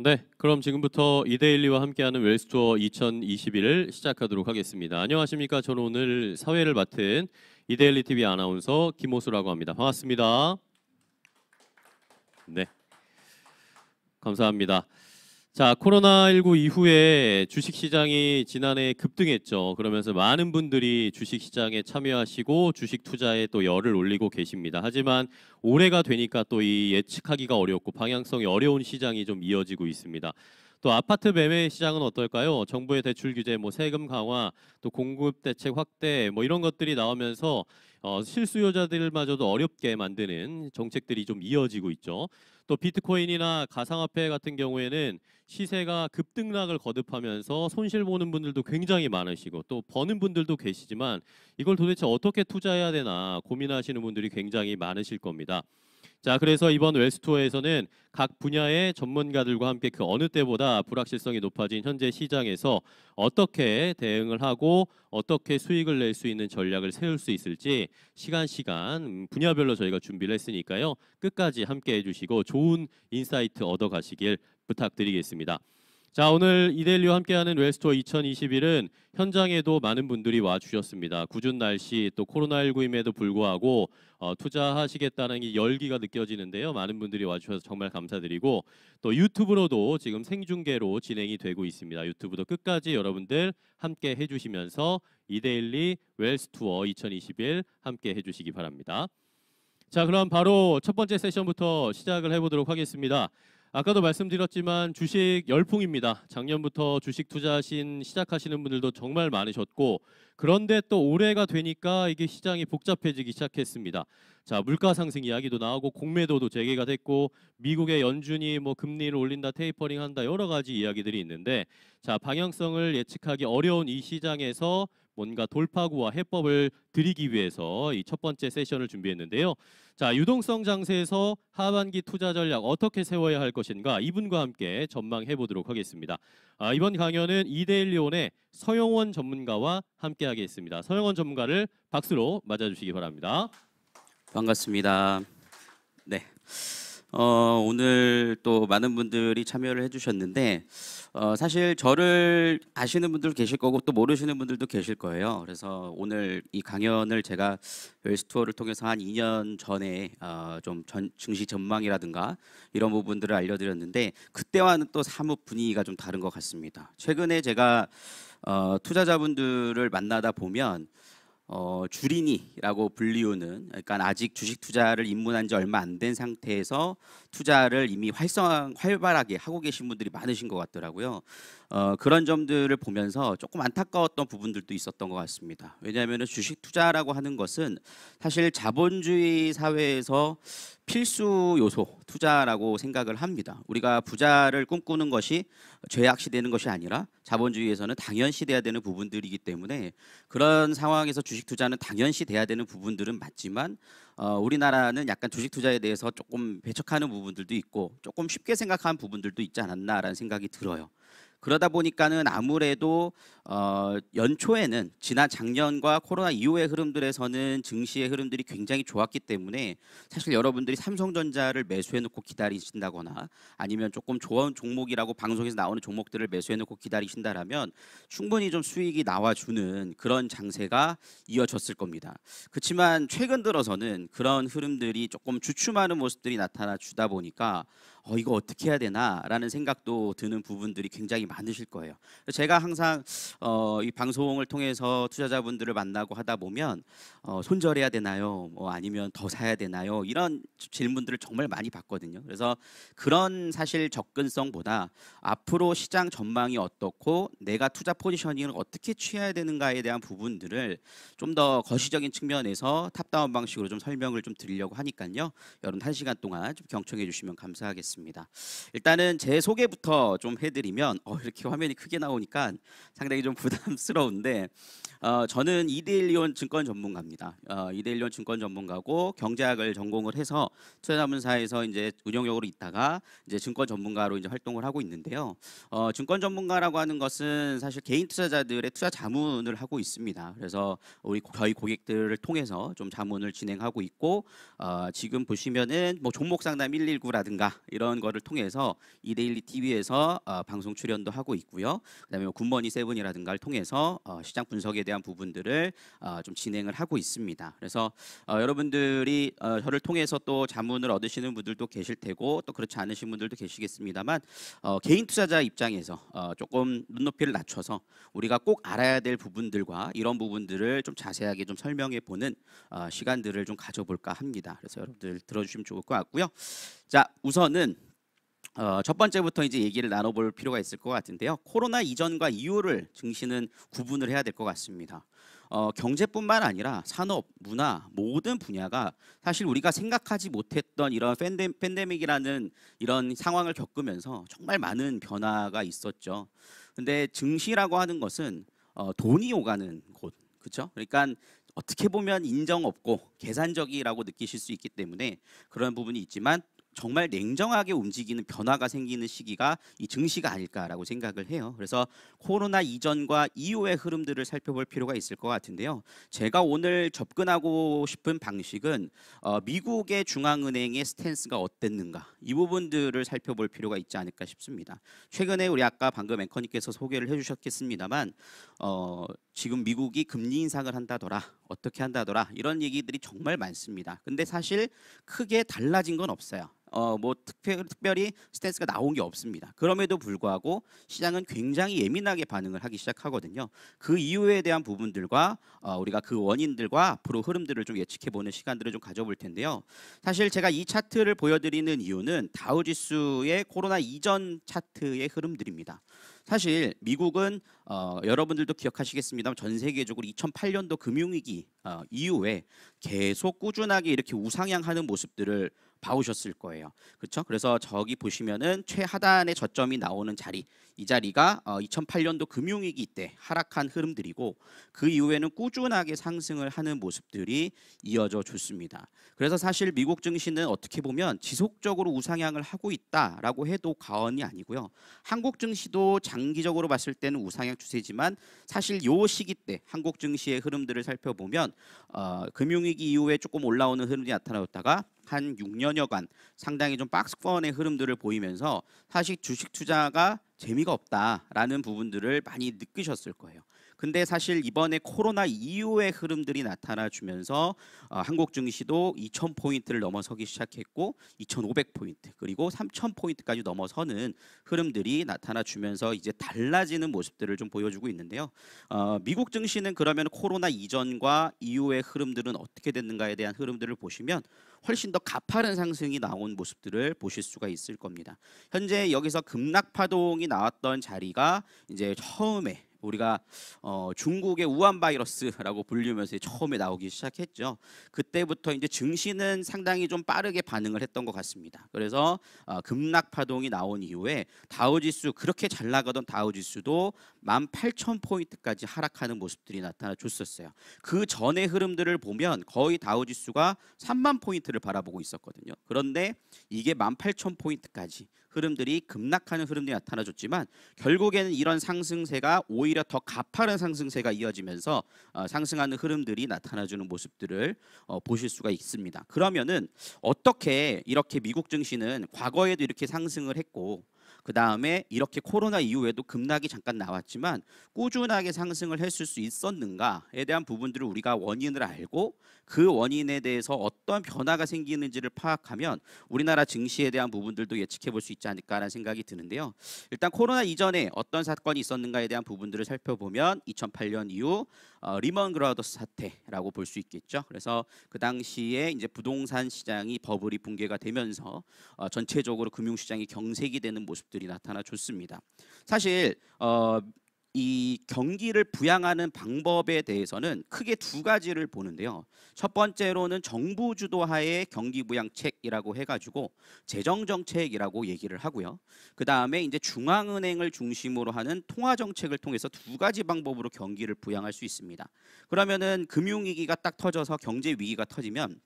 네, 그럼 지금부터 이데일리와 함께하는 웰스투어 2021을 시작하도록 하겠습니다. 안녕하십니까? 저는 오늘 사회를 맡은 이데일리 TV 아나운서 김호수라고 합니다. 반갑습니다. 네, 감사합니다. 자, 코로나19 이후에 주식 시장이 지난해 급등했죠. 그러면서 많은 분들이 주식 시장에 참여하시고 주식 투자에 또 열을 올리고 계십니다. 하지만 올해가 되니까 또 이 예측하기가 어렵고 방향성이 어려운 시장이 좀 이어지고 있습니다. 또 아파트 매매 시장은 어떨까요? 정부의 대출 규제, 뭐 세금 강화, 또 공급 대책 확대, 뭐 이런 것들이 나오면서 어, 실수요자들마저도 어렵게 만드는 정책들이 좀 이어지고 있죠. 또 비트코인이나 가상화폐 같은 경우에는 시세가 급등락을 거듭하면서 손실 보는 분들도 굉장히 많으시고 또 버는 분들도 계시지만 이걸 도대체 어떻게 투자해야 되나 고민하시는 분들이 굉장히 많으실 겁니다. 자, 그래서 이번 웰스토어에서는 각 분야의 전문가들과 함께 그 어느 때보다 불확실성이 높아진 현재 시장에서 어떻게 대응을 하고 어떻게 수익을 낼 수 있는 전략을 세울 수 있을지 시간 시간 음, 분야별로 저희가 준비를 했으니까요. 끝까지 함께 해주시고 좋은 인사이트 얻어가시길 부탁드리겠습니다. 자 오늘 이데일리와 함께하는 웰스토어 2021은 현장에도 많은 분들이 와주셨습니다. 구준 날씨 또 코로나19임에도 불구하고 어, 투자하시겠다는 이 열기가 느껴지는데요. 많은 분들이 와주셔서 정말 감사드리고 또 유튜브로도 지금 생중계로 진행이 되고 있습니다. 유튜브도 끝까지 여러분들 함께 해주시면서 이데일리 웰스투어 2021 함께 해주시기 바랍니다. 자 그럼 바로 첫 번째 세션부터 시작을 해보도록 하겠습니다. 아까도 말씀드렸지만 주식 열풍입니다. 작년부터 주식 투자하신 시작하시는 분들도 정말 많으셨고 그런데 또 올해가 되니까 이게 시장이 복잡해지기 시작했습니다. 자 물가 상승 이야기도 나오고 공매도도 재개가 됐고 미국의 연준이 뭐 금리를 올린다 테이퍼링 한다 여러 가지 이야기들이 있는데 자 방향성을 예측하기 어려운 이 시장에서 뭔가 돌파구와 해법을 드리기 위해서 이 첫 번째 세션을 준비했는데요. 자, 유동성 장세에서 하반기 투자 전략 어떻게 세워야 할 것인가 이분과 함께 전망해 보도록 하겠습니다. 아, 이번 강연은 이데일리온의 서영원 전문가와 함께 하겠습니다. 서영원 전문가를 박수로 맞아 주시기 바랍니다. 반갑습니다. 네. 어, 오늘 또 많은 분들이 참여를 해주셨는데 어, 사실 저를 아시는 분들 계실 거고 또 모르시는 분들도 계실 거예요. 그래서 오늘 이 강연을 제가 웰스 그 투어를 통해서 한 2년 전에 어, 좀 전, 증시 전망이라든가 이런 부분들을 알려드렸는데 그때와는 또 사뭇 분위기가 좀 다른 것 같습니다. 최근에 제가 어, 투자자분들을 만나다 보면 어, 주린이라고 불리우는 그러니까 아직 주식 투자를 입문한 지 얼마 안 된 상태에서 투자를 이미 활성 활발하게 하고 계신 분들이 많으신 것 같더라고요. 어, 그런 점들을 보면서 조금 안타까웠던 부분들도 있었던 것 같습니다. 왜냐하면 주식 투자라고 하는 것은 사실 자본주의 사회에서 필수 요소 투자라고 생각을 합니다. 우리가 부자를 꿈꾸는 것이 죄악시되는 것이 아니라 자본주의에서는 당연시돼야 되는 부분들이기 때문에 그런 상황에서 주식 투자는 당연시돼야 되는 부분들은 맞지만 어, 우리나라는 약간 주식 투자에 대해서 조금 배척하는 부분들도 있고 조금 쉽게 생각한 부분들도 있지 않았나라는 생각이 들어요. 그러다 보니까는 아무래도 어, 연초에는 지난 작년과 코로나 이후의 흐름들에서는 증시의 흐름들이 굉장히 좋았기 때문에 사실 여러분들이 삼성전자를 매수해놓고 기다리신다거나 아니면 조금 좋은 종목이라고 방송에서 나오는 종목들을 매수해놓고 기다리신다라면 충분히 좀 수익이 나와주는 그런 장세가 이어졌을 겁니다. 그렇지만 최근 들어서는 그런 흐름들이 조금 주춤하는 모습들이 나타나 주다 보니까 어, 이거 어떻게 해야 되나라는 생각도 드는 부분들이 굉장히 많으실 거예요. 제가 항상 어, 이 방송을 통해서 투자자분들을 만나고 하다 보면 어, 손절해야 되나요? 뭐 아니면 더 사야 되나요? 이런 질문들을 정말 많이 받거든요. 그래서 그런 사실 접근성보다 앞으로 시장 전망이 어떻고 내가 투자 포지셔닝을 어떻게 취해야 되는가에 대한 부분들을 좀 더 거시적인 측면에서 탑다운 방식으로 좀 설명을 좀 드리려고 하니까요. 여러분 한 시간 동안 좀 경청해 주시면 감사하겠습니다. 같습니다. 일단은 제 소개부터 좀 해드리면 어, 이렇게 화면이 크게 나오니까 상당히 좀 부담스러운데 어, 저는 이데일리온 증권 전문가입니다. 어, 이데일리온 증권 전문가고 경제학을 전공을 해서 투자자문사에서 이제 운영역으로 있다가 이제 증권 전문가로 이제 활동을 하고 있는데요. 어, 증권 전문가라고 하는 것은 사실 개인 투자자들의 투자 자문을 하고 있습니다. 그래서 우리 저희 고객들을 통해서 좀 자문을 진행하고 있고 어, 지금 보시면은 뭐 종목 상담 119라든가 이런 이런 거를 통해서 이데일리 TV에서 어, 방송 출연도 하고 있고요. 그다음에 뭐 굿모니 세븐이라든가를 통해서 어, 시장 분석에 대한 부분들을 어, 좀 진행을 하고 있습니다. 그래서 어, 여러분들이 어, 저를 통해서 또 자문을 얻으시는 분들도 계실 테고 또 그렇지 않으신 분들도 계시겠습니다만 어, 개인 투자자 입장에서 어, 조금 눈높이를 낮춰서 우리가 꼭 알아야 될 부분들과 이런 부분들을 좀 자세하게 좀 설명해 보는 어, 시간들을 좀 가져볼까 합니다. 그래서 여러분들 들어주시면 좋을 것 같고요. 자, 우선은 어, 첫 번째부터 이제 얘기를 나눠볼 필요가 있을 것 같은데요. 코로나 이전과 이후를 증시는 구분을 해야 될 것 같습니다. 어, 경제뿐만 아니라 산업, 문화 모든 분야가 사실 우리가 생각하지 못했던 이런 팬데, 팬데믹이라는 이런 상황을 겪으면서 정말 많은 변화가 있었죠. 근데 증시라고 하는 것은 어, 돈이 오가는 곳, 그렇죠? 그러니까 어떻게 보면 인정 없고 계산적이라고 느끼실 수 있기 때문에 그런 부분이 있지만 정말 냉정하게 움직이는 변화가 생기는 시기가 이 증시가 아닐까라고 생각을 해요. 그래서 코로나 이전과 이후의 흐름들을 살펴볼 필요가 있을 것 같은데요. 제가 오늘 접근하고 싶은 방식은 어, 미국의 중앙은행의 스탠스가 어땠는가 이 부분들을 살펴볼 필요가 있지 않을까 싶습니다. 최근에 우리 아까 방금 앵커님께서 소개를 해주셨겠습니다만 어, 지금 미국이 금리 인상을 한다더라 어떻게 한다더라 이런 얘기들이 정말 많습니다. 근데 사실 크게 달라진 건 없어요. 어, 뭐 특별, 특별히 스탠스가 나온 게 없습니다. 그럼에도 불구하고 시장은 굉장히 예민하게 반응을 하기 시작하거든요. 그 이유에 대한 부분들과 어, 우리가 그 원인들과 앞으로 흐름들을 좀 예측해 보는 시간들을 좀 가져볼 텐데요. 사실 제가 이 차트를 보여드리는 이유는 다우지수의 코로나 이전 차트의 흐름들입니다. 사실 미국은 어, 여러분들도 기억하시겠습니다만 전 세계적으로 2008년도 금융위기 어, 이후에 계속 꾸준하게 이렇게 우상향하는 모습들을 봐오셨을 거예요. 그렇죠? 그래서 저기 보시면은 최하단의 저점이 나오는 자리 이 자리가 2008년도 어, 금융위기 때 하락한 흐름들이고 그 이후에는 꾸준하게 상승을 하는 모습들이 이어져 줬습니다. 그래서 사실 미국 증시는 어떻게 보면 지속적으로 우상향을 하고 있다라고 해도 과언이 아니고요. 한국 증시도 장기적으로 봤을 때는 우상향 추세지만 사실 요 시기 때 한국 증시의 흐름들을 살펴보면 어, 금융위기 이후에 조금 올라오는 흐름이 나타나었다가한 6년여간 상당히 좀 박스권의 흐름들을 보이면서 사실 주식 투자가 재미가 없다라는 부분들을 많이 느끼셨을 거예요. 근데 사실 이번에 코로나 이후의 흐름들이 나타나 주면서 어, 한국 증시도 2 0 0 0 포인트를 넘어서기 시작했고 2,500 포인트 그리고 3 0 0 0 포인트까지 넘어서는 흐름들이 나타나 주면서 이제 달라지는 모습들을 좀 보여주고 있는데요. 어, 미국 증시는 그러면 코로나 이전과 이후의 흐름들은 어떻게 됐는가에 대한 흐름들을 보시면 훨씬 더 가파른 상승이 나온 모습들을 보실 수가 있을 겁니다. 현재 여기서 급락 파동이 나왔던 자리가 이제 처음에 우리가 어, 중국의 우한 바이러스라고 불리면서 처음에 나오기 시작했죠. 그때부터 이제 증시는 상당히 좀 빠르게 반응을 했던 것 같습니다. 그래서 어, 급락 파동이 나온 이후에 다우지수 그렇게 잘 나가던 다우지수도 18,000포인트까지 하락하는 모습들이 나타나 줬었어요. 그 전의 흐름들을 보면 거의 다우지수가 3만 포인트를 바라보고 있었거든요. 그런데 이게 18,000포인트까지 흐름들이 급락하는 흐름들이 나타나줬지만 결국에는 이런 상승세가 오5 오히려 더 가파른 상승세가 이어지면서 어, 상승하는 흐름들이 나타나주는 모습들을 어, 보실 수가 있습니다. 그러면은 어떻게 이렇게 미국 증시는 과거에도 이렇게 상승을 했고 그 다음에 이렇게 코로나 이후에도 급락이 잠깐 나왔지만 꾸준하게 상승을 했을 수 있었는가에 대한 부분들을 우리가 원인을 알고 그 원인에 대해서 어떠한 변화가 생기는지를 파악하면 우리나라 증시에 대한 부분들도 예측해 볼 수 있지 않을까라는 생각이 드는데요. 일단 코로나 이전에 어떤 사건이 있었는가에 대한 부분들을 살펴보면 2008년 이후 어, 리먼 그라더스 사태라고 볼 수 있겠죠. 그래서 그 당시에 이제 부동산 시장이 버블이 붕괴가 되면서 어, 전체적으로 금융 시장이 경색이 되는 모습들이 나타나 줬습니다. 사실 어, 이 경기를 부양하는 방법에 대해서는 크게 두 가지를 보는데요. 첫 번째로는 정부 주도하의 경기 부양책이라고 해가지고 재정 정책이라고 얘기를 하고요. 그 다음에 이제 중앙은행을 중심으로 하는 통화 정책을 통해서 두 가지 방법으로 경기를 부양할 수 있습니다. 그러면은 금융 위기가 딱 터져서 경제 위기가 터지면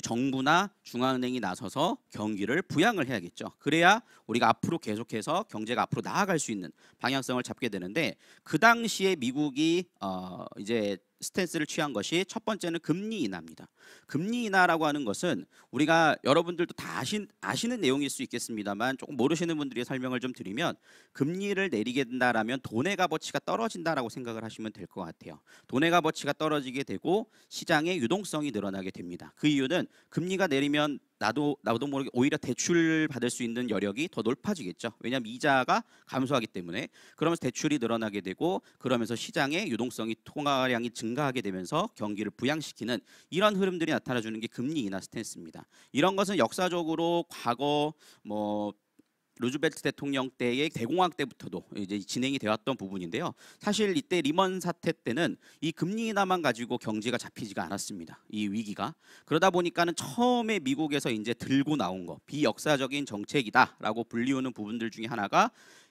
정부나 중앙은행이 나서서 경기를 부양을 해야겠죠. 그래야 우리가 앞으로 계속해서 경제가 앞으로 나아갈 수 있는 방향성을 잡게 되는데 그 당시에 미국이 어 이제 스탠스를 취한 것이 첫 번째는 금리 인하입니다. 금리 인하라고 하는 것은 우리가 여러분들도 다 아신, 아시는 내용일 수 있겠습니다만 조금 모르시는 분들이 설명을 좀 드리면 금리를 내리게 된다라면 돈의 값어치가 떨어진다라고 생각을 하시면 될 것 같아요. 돈의 값어치가 떨어지게 되고 시장의 유동성이 늘어나게 됩니다. 그 이유는 금리가 내리면 나도 나도 모르게 오히려 대출 받을 수 있는 여력이 더 높아지겠죠. 왜냐하면 이자가 감소하기 때문에 그러면서 대출이 늘어나게 되고 그러면서 시장의 유동성이 통화량이 증가하게 되면서 경기를 부양시키는 이런 흐름들이 나타나 주는 게 금리 인하 스탠스입니다. 이런 것은 역사적으로 과거 뭐 루즈벨트 대통령 때의 대공황 때부터도 이제 진행이 되었던 부분인데요. 사실 이때 리먼 사태 때는 이 금리 인하만 가지고 경제가 잡히지가 않았습니다. 이 위기가 그러다 보니까는 처음에 미국에서 이제 들고 나온 거 비역사적인 정책이다라고 불리우는 부분들 중에 하나가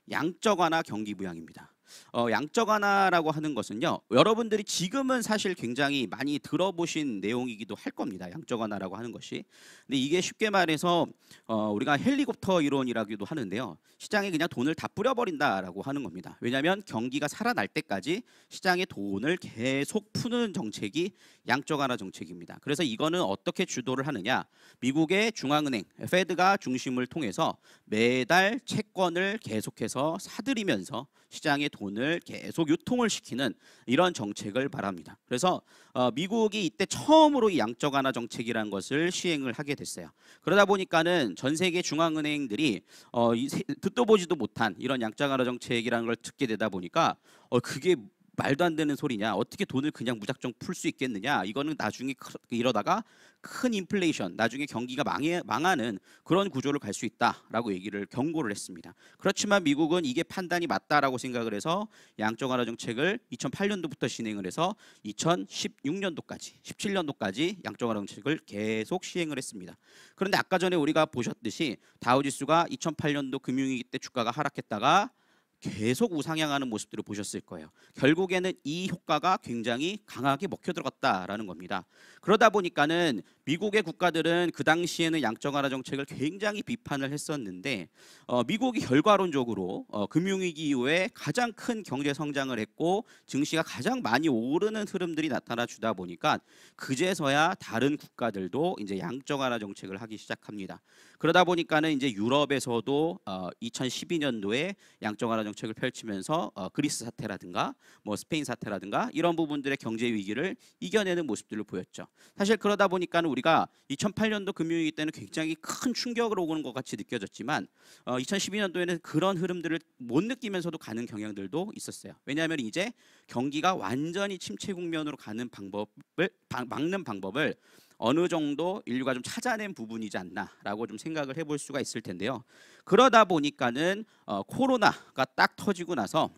양적 완화 경기 부양입니다. 어, 양적 완화라고 하는 것은요. 여러분들이 지금은 사실 굉장히 많이 들어보신 내용이기도 할 겁니다. 양적 완화라고 하는 것이. 근데 이게 쉽게 말해서 어, 우리가 헬리콥터 이론이라기도 하는데요. 시장에 그냥 돈을 다 뿌려버린다라고 하는 겁니다. 왜냐하면 경기가 살아날 때까지 시장에 돈을 계속 푸는 정책이 양적 완화 정책입니다. 그래서 이거는 어떻게 주도를 하느냐. 미국의 중앙은행, 페드가 중심을 통해서 매달 책 채권을 계속해서 사들이면서 시장의 돈을 계속 유통을 시키는 이런 정책을 바랍니다 그래서 어, 미국이 이때 처음으로 이 양적 완화 정책이라는 것을 시행을 하게 됐어요. 그러다 보니까는 전 세계 중앙은행들이 어, 이, 듣도 보지도 못한 이런 양적 완화 정책이라는 걸 듣게 되다 보니까 어, 그게 말도 안 되는 소리냐 어떻게 돈을 그냥 무작정 풀 수 있겠느냐 이거는 나중에 이러다가 큰 인플레이션 나중에 경기가 망해, 망하는 그런 구조를 갈 수 있다라고 얘기를 경고를 했습니다 그렇지만 미국은 이게 판단이 맞다라고 생각을 해서 양적 완화 정책을 2008년도부터 진행을 해서 2016년도까지 17년도까지 양적 완화 정책을 계속 시행을 했습니다 그런데 아까 전에 우리가 보셨듯이 다우지수가 2008년도 금융위기 때 주가가 하락했다가 계속 우상향하는 모습들을 보셨을 거예요. 결국에는 이 효과가 굉장히 강하게 먹혀 들어갔다라는 겁니다. 그러다 보니까는 미국의 국가들은 그 당시에는 양적완화 정책을 굉장히 비판을 했었는데 어, 미국이 결과론적으로 어, 금융위기 이후에 가장 큰 경제 성장을 했고 증시가 가장 많이 오르는 흐름들이 나타나 주다 보니까 그제서야 다른 국가들도 이제 양적완화 정책을 하기 시작합니다. 그러다 보니까는 이제 유럽에서도 어, 2012년도에 양적 완화 정책을 펼치면서 어, 그리스 사태라든가 뭐 스페인 사태라든가 이런 부분들의 경제 위기를 이겨내는 모습들을 보였죠. 사실 그러다 보니까는 우리가 2008년도 금융위기 때는 굉장히 큰 충격을 오는 것 같이 느껴졌지만 어, 2012년도에는 그런 흐름들을 못 느끼면서도 가는 경향들도 있었어요. 왜냐하면 이제 경기가 완전히 침체 국면으로 가는 방법을 막는 방법을 어느 정도 인류가 좀 찾아낸 부분이지 않나라고 좀 생각을 해볼 수가 있을 텐데요. 그러다 보니까는 어, 코로나가 딱 터지고 나서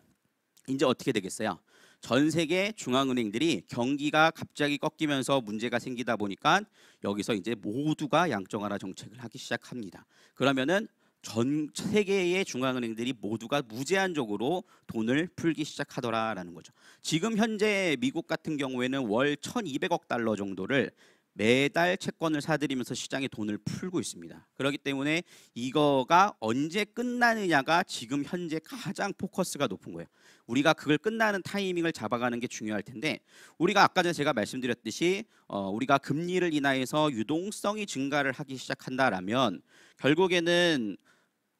이제 어떻게 되겠어요? 전 세계 중앙은행들이 경기가 갑자기 꺾이면서 문제가 생기다 보니까 여기서 이제 모두가 양적완화 정책을 하기 시작합니다. 그러면은 전 세계의 중앙은행들이 모두가 무제한적으로 돈을 풀기 시작하더라라는 거죠. 지금 현재 미국 같은 경우에는 월 1,200억 달러 정도를 매달 채권을 사들이면서 시장에 돈을 풀고 있습니다. 그렇기 때문에 이거가 언제 끝나느냐가 지금 현재 가장 포커스가 높은 거예요. 우리가 그걸 끝나는 타이밍을 잡아가는 게 중요할 텐데 우리가 아까 전에 제가 말씀드렸듯이 어, 우리가 금리를 인하해서 유동성이 증가를 하기 시작한다라면 결국에는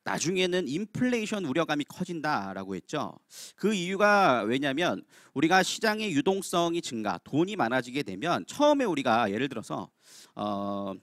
나중에는 인플레이션 우려감이 커진다라고 했죠. 그 이유가 왜냐하면 우리가 시장의 유동성이 증가, 돈이 많아지게 되면 처음에 우리가 예를 들어서 어,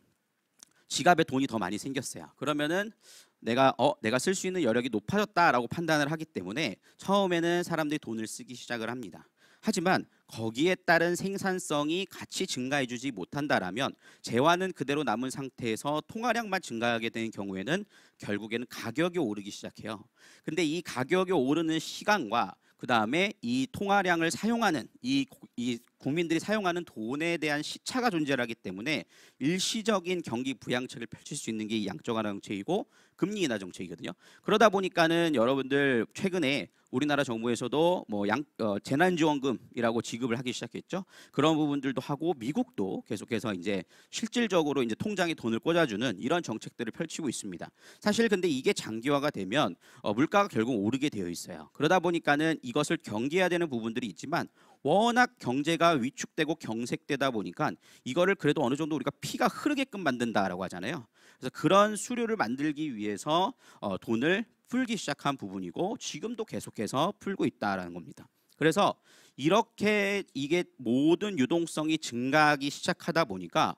지갑에 돈이 더 많이 생겼어요. 그러면은 내가 어 내가 쓸 수 있는 여력이 높아졌다라고 판단을 하기 때문에 처음에는 사람들이 돈을 쓰기 시작을 합니다. 하지만 거기에 따른 생산성이 같이 증가해 주지 못한다라면 재화는 그대로 남은 상태에서 통화량만 증가하게 되는 경우에는 결국에는 가격이 오르기 시작해요. 근데 이 가격이 오르는 시간과 그 다음에 이 통화량을 사용하는 이, 이 국민들이 사용하는 돈에 대한 시차가 존재하기 때문에 일시적인 경기 부양책을 펼칠 수 있는 게 양적 완화 정책이고 금리 인하 정책이거든요. 그러다 보니까는 여러분들 최근에 우리나라 정부에서도 뭐 양, 어, 재난지원금이라고 지급을 하기 시작했죠. 그런 부분들도 하고 미국도 계속해서 이제 실질적으로 이제 통장에 돈을 꽂아주는 이런 정책들을 펼치고 있습니다. 사실 근데 이게 장기화가 되면 어, 물가가 결국 오르게 되어 있어요. 그러다 보니까는 이것을 경계해야 되는 부분들이 있지만 워낙 경제가 위축되고 경색되다 보니까 이거를 그래도 어느 정도 우리가 피가 흐르게끔 만든다라고 하잖아요. 그래서 그런 수류를 만들기 위해서 어, 돈을 풀기 시작한 부분이고 지금도 계속해서 풀고 있다라는 겁니다. 그래서 이렇게 이게 모든 유동성이 증가하기 시작하다 보니까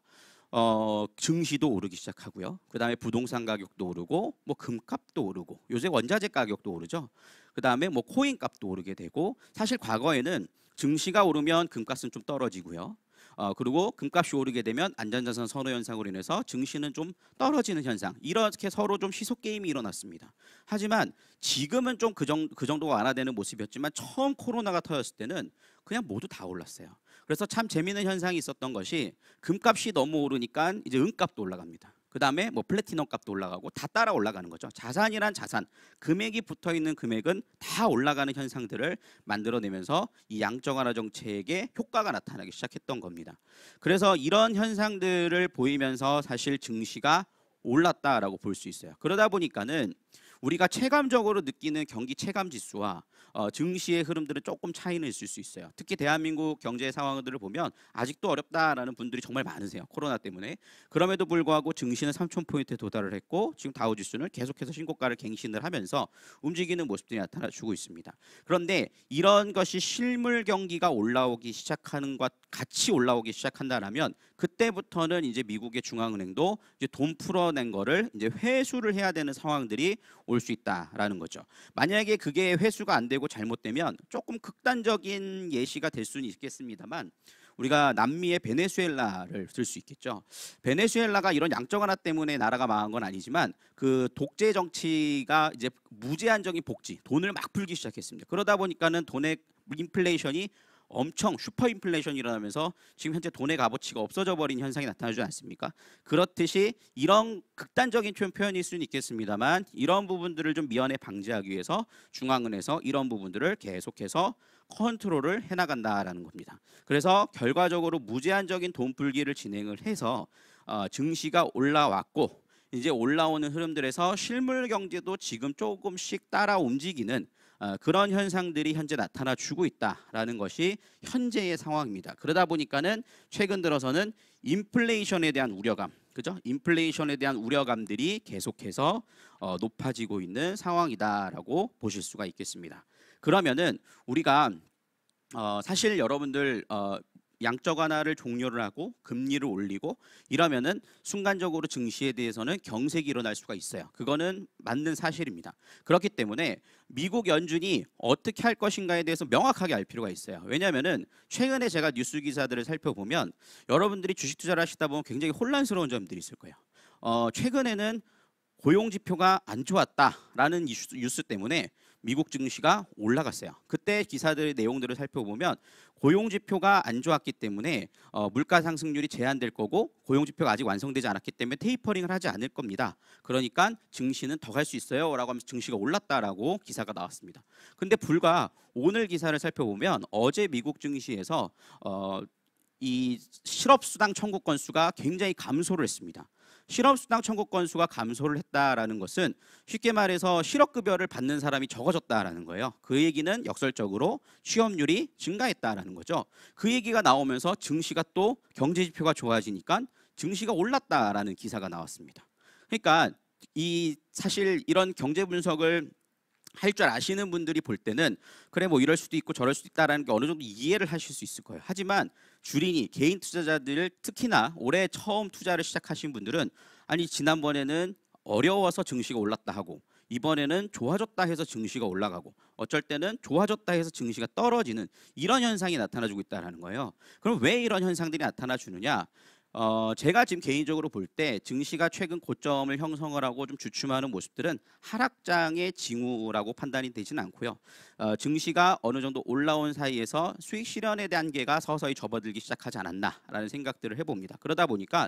어, 증시도 오르기 시작하고요. 그다음에 부동산 가격도 오르고 뭐 금값도 오르고 요새 원자재 가격도 오르죠. 그다음에 뭐 코인 값도 오르게 되고 사실 과거에는 증시가 오르면 금값은 좀 떨어지고요. 어, 그리고 금값이 오르게 되면 안전자산 선호 현상으로 인해서 증시는 좀 떨어지는 현상 이렇게 서로 좀 시속 게임이 일어났습니다. 하지만 지금은 좀그 그 정도가 완화되는 모습이었지만 처음 코로나가 터졌을 때는 그냥 모두 다 올랐어요. 그래서 참 재미있는 현상이 있었던 것이 금값이 너무 오르니까 이제 은값도 올라갑니다. 그 다음에 뭐 플래티넘 값도 올라가고 다 따라 올라가는 거죠. 자산이란 자산, 금액이 붙어 있는 금액은 다 올라가는 현상들을 만들어내면서 이 양적완화 정책에 효과가 나타나기 시작했던 겁니다. 그래서 이런 현상들을 보이면서 사실 증시가 올랐다라고 볼 수 있어요. 그러다 보니까는 우리가 체감적으로 느끼는 경기 체감 지수와 어, 증시의 흐름들은 조금 차이는 있을 수 있어요. 특히 대한민국 경제 상황들을 보면 아직도 어렵다라는 분들이 정말 많으세요. 코로나 때문에. 그럼에도 불구하고 증시는 3,000포인트에 도달을 했고 지금 다우지수는 계속해서 신고가를 갱신을 하면서 움직이는 모습들이 나타나주고 있습니다. 그런데 이런 것이 실물 경기가 올라오기 시작하는 것 같이 올라오기 시작한다라면 그때부터는 이제 미국의 중앙은행도 이제 돈 풀어낸 거를 이제 회수를 해야 되는 상황들이 올 수 있다라는 거죠. 만약에 그게 회수가 안 되고 잘못되면 조금 극단적인 예시가 될 수는 있겠습니다만 우리가 남미의 베네수엘라를 들 수 있겠죠. 베네수엘라가 이런 양적 하나 때문에 나라가 망한 건 아니지만 그 독재 정치가 이제 무제한적인 복지, 돈을 막 풀기 시작했습니다. 그러다 보니까는 돈의 인플레이션이 엄청 슈퍼 인플레이션이 일어나면서 지금 현재 돈의 값어치가 없어져 버린 현상이 나타나지 않습니까? 그렇듯이 이런 극단적인 표현일 수는 있겠습니다만 이런 부분들을 좀 미연에 방지하기 위해서 중앙은에서 이런 부분들을 계속해서 컨트롤을 해나간다라는 겁니다. 그래서 결과적으로 무제한적인 돈풀기를 진행을 해서 어, 증시가 올라왔고 이제 올라오는 흐름들에서 실물 경제도 지금 조금씩 따라 움직이는 어, 그런 현상들이 현재 나타나 주고 있다라는 것이 현재의 상황입니다. 그러다 보니까는 최근 들어서는 인플레이션에 대한 우려감, 그죠? 인플레이션에 대한 우려감들이 계속해서 어, 높아지고 있는 상황이다라고 보실 수가 있겠습니다. 그러면은 우리가 어, 사실 여러분들 어, 양적 완화를 종료를 하고 금리를 올리고 이러면은 순간적으로 증시에 대해서는 경색이 일어날 수가 있어요. 그거는 맞는 사실입니다. 그렇기 때문에 미국 연준이 어떻게 할 것인가에 대해서 명확하게 알 필요가 있어요. 왜냐면은 최근에 제가 뉴스 기사들을 살펴보면 여러분들이 주식 투자를 하시다 보면 굉장히 혼란스러운 점들이 있을 거예요. 어, 최근에는 고용 지표가 안 좋았다라는 이슈, 뉴스 때문에 미국 증시가 올라갔어요. 그때 기사들의 내용들을 살펴보면 고용 지표가 안 좋았기 때문에 어, 물가 상승률이 제한될 거고 고용 지표가 아직 완성되지 않았기 때문에 테이퍼링을 하지 않을 겁니다. 그러니까 증시는 더 갈 수 있어요라고 하면서 증시가 올랐다라고 기사가 나왔습니다. 근데 불과 오늘 기사를 살펴보면 어제 미국 증시에서 어, 이 실업수당 청구 건수가 굉장히 감소를 했습니다. 실업수당 청구 건수가 감소를 했다라는 것은 쉽게 말해서 실업급여를 받는 사람이 적어졌다라는 거예요. 그 얘기는 역설적으로 취업률이 증가했다라는 거죠. 그 얘기가 나오면서 증시가 또 경제지표가 좋아지니까 증시가 올랐다라는 기사가 나왔습니다. 그러니까 이 사실 이런 경제 분석을 할 줄 아시는 분들이 볼 때는 그래 뭐 이럴 수도 있고 저럴 수도 있다라는 게 어느 정도 이해를 하실 수 있을 거예요. 하지만 주린이 개인 투자자들 특히나 올해 처음 투자를 시작하신 분들은 아니 지난번에는 어려워서 증시가 올랐다 하고 이번에는 좋아졌다 해서 증시가 올라가고 어쩔 때는 좋아졌다 해서 증시가 떨어지는 이런 현상이 나타나주고 있다라는 거예요. 그럼 왜 이런 현상들이 나타나 주느냐? 어, 제가 지금 개인적으로 볼 때 증시가 최근 고점을 형성을 하고 좀 주춤하는 모습들은 하락장의 징후라고 판단이 되지는 않고요. 어, 증시가 어느 정도 올라온 사이에서 수익 실현의 단계가 서서히 접어들기 시작하지 않았나라는 생각들을 해봅니다. 그러다 보니까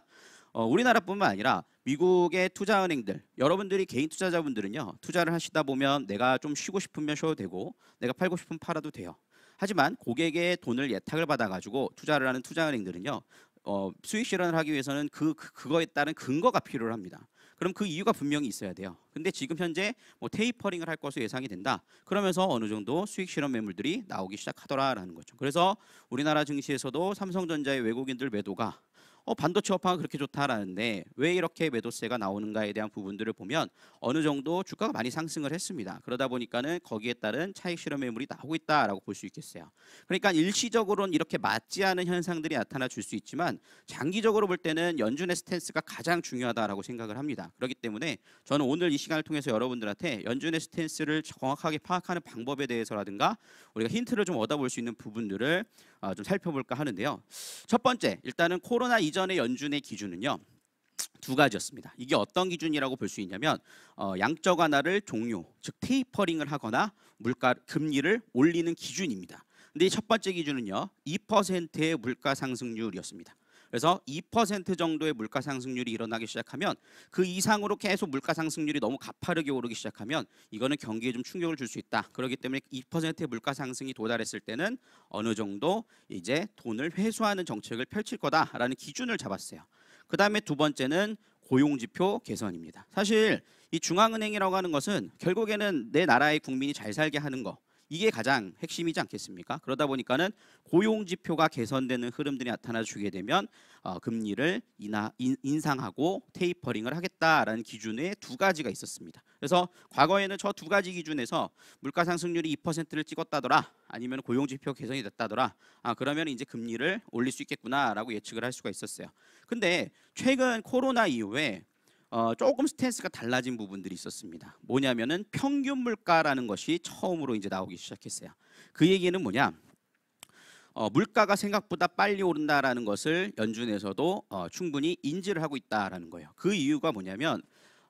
어, 우리나라뿐만 아니라 미국의 투자은행들 여러분들이 개인 투자자분들은요 투자를 하시다 보면 내가 좀 쉬고 싶으면 쉬어도 되고 내가 팔고 싶으면 팔아도 돼요 하지만 고객의 돈을 예탁을 받아가지고 투자를 하는 투자은행들은요 어, 수익 실현을 하기 위해서는 그, 그 그거에 따른 근거가 필요합니다. 그럼 그 이유가 분명히 있어야 돼요. 근데 지금 현재 뭐 테이퍼링을 할 것으로 예상이 된다. 그러면서 어느 정도 수익 실현 매물들이 나오기 시작하더라라는 거죠. 그래서 우리나라 증시에서도 삼성전자의 외국인들 매도가 어, 반도체 업황은 그렇게 좋다라는데 왜 이렇게 매도세가 나오는가에 대한 부분들을 보면 어느 정도 주가가 많이 상승을 했습니다. 그러다 보니까는 거기에 따른 차익 실험 매물이 나오고 있다라고 볼 수 있겠어요. 그러니까 일시적으로는 이렇게 맞지 않은 현상들이 나타나 줄수 있지만 장기적으로 볼 때는 연준의 스탠스가 가장 중요하다라고 생각을 합니다. 그렇기 때문에 저는 오늘 이 시간을 통해서 여러분들한테 연준의 스탠스를 정확하게 파악하는 방법에 대해서라든가 우리가 힌트를 좀 얻어볼 수 있는 부분들을 아, 좀 살펴볼까 하는데요. 첫 번째, 일단은 코로나 이전의 연준의 기준은요. 두 가지였습니다. 이게 어떤 기준이라고 볼 수 있냐면 어, 양적 완화를 종료, 즉 테이퍼링을 하거나 물가 금리를 올리는 기준입니다. 근데 첫 번째 기준은요. 2%의 물가 상승률이었습니다. 그래서 2% 정도의 물가 상승률이 일어나기 시작하면 그 이상으로 계속 물가 상승률이 너무 가파르게 오르기 시작하면 이거는 경기에 좀 충격을 줄 수 있다. 그렇기 때문에 2%의 물가 상승이 도달했을 때는 어느 정도 이제 돈을 회수하는 정책을 펼칠 거다라는 기준을 잡았어요. 그다음에 두 번째는 고용지표 개선입니다. 사실 이 중앙은행이라고 하는 것은 결국에는 내 나라의 국민이 잘 살게 하는 것 이게 가장 핵심이지 않겠습니까? 그러다 보니까는 고용 지표가 개선되는 흐름들이 나타나 주게 되면 어, 금리를 인하, 인, 상하고 테이퍼링을 하겠다라는 기준에 두 가지가 있었습니다. 그래서 과거에는 저 두 가지 기준에서 물가 상승률이 2%를 찍었다더라 아니면 고용 지표 개선이 됐다더라 아 그러면 이제 금리를 올릴 수 있겠구나라고 예측을 할 수가 있었어요. 근데 최근 코로나 이후에 어, 조금 스탠스가 달라진 부분들이 있었습니다. 뭐냐면은 평균 물가라는 것이 처음으로 이제 나오기 시작했어요. 그 얘기는 뭐냐? 어, 물가가 생각보다 빨리 오른다라는 것을 연준에서도 어, 충분히 인지를 하고 있다라는 거예요. 그 이유가 뭐냐면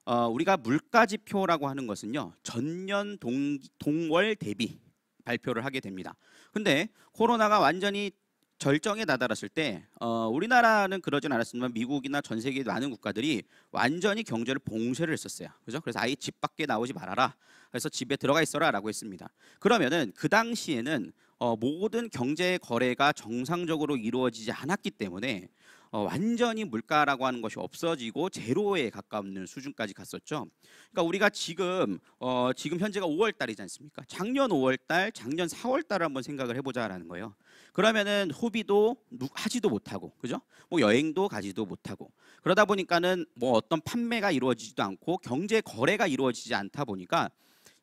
어, 우리가 물가 지표라고 하는 것은요 전년 동, 동월 대비 발표를 하게 됩니다. 근데 코로나가 완전히 절정에 다다랐을 때 어, 우리나라는 그러진 않았지만 미국이나 전 세계 많은 국가들이 완전히 경제를 봉쇄를 했었어요. 그죠? 그래서 아예 집 밖에 나오지 말아라. 그래서 집에 들어가 있어라라고 했습니다. 그러면은 그 당시에는 어, 모든 경제 거래가 정상적으로 이루어지지 않았기 때문에 어, 완전히 물가라고 하는 것이 없어지고 제로에 가까운 수준까지 갔었죠. 그러니까 우리가 지금 어, 지금 현재가 5월 달이지 않습니까? 작년 5월 달, 작년 4월 달 한번 생각을 해보자라는 거예요. 그러면은 호비도 하지도 못하고 그죠? 뭐 여행도 가지도 못하고 그러다 보니까는 뭐 어떤 판매가 이루어지지도 않고 경제 거래가 이루어지지 않다 보니까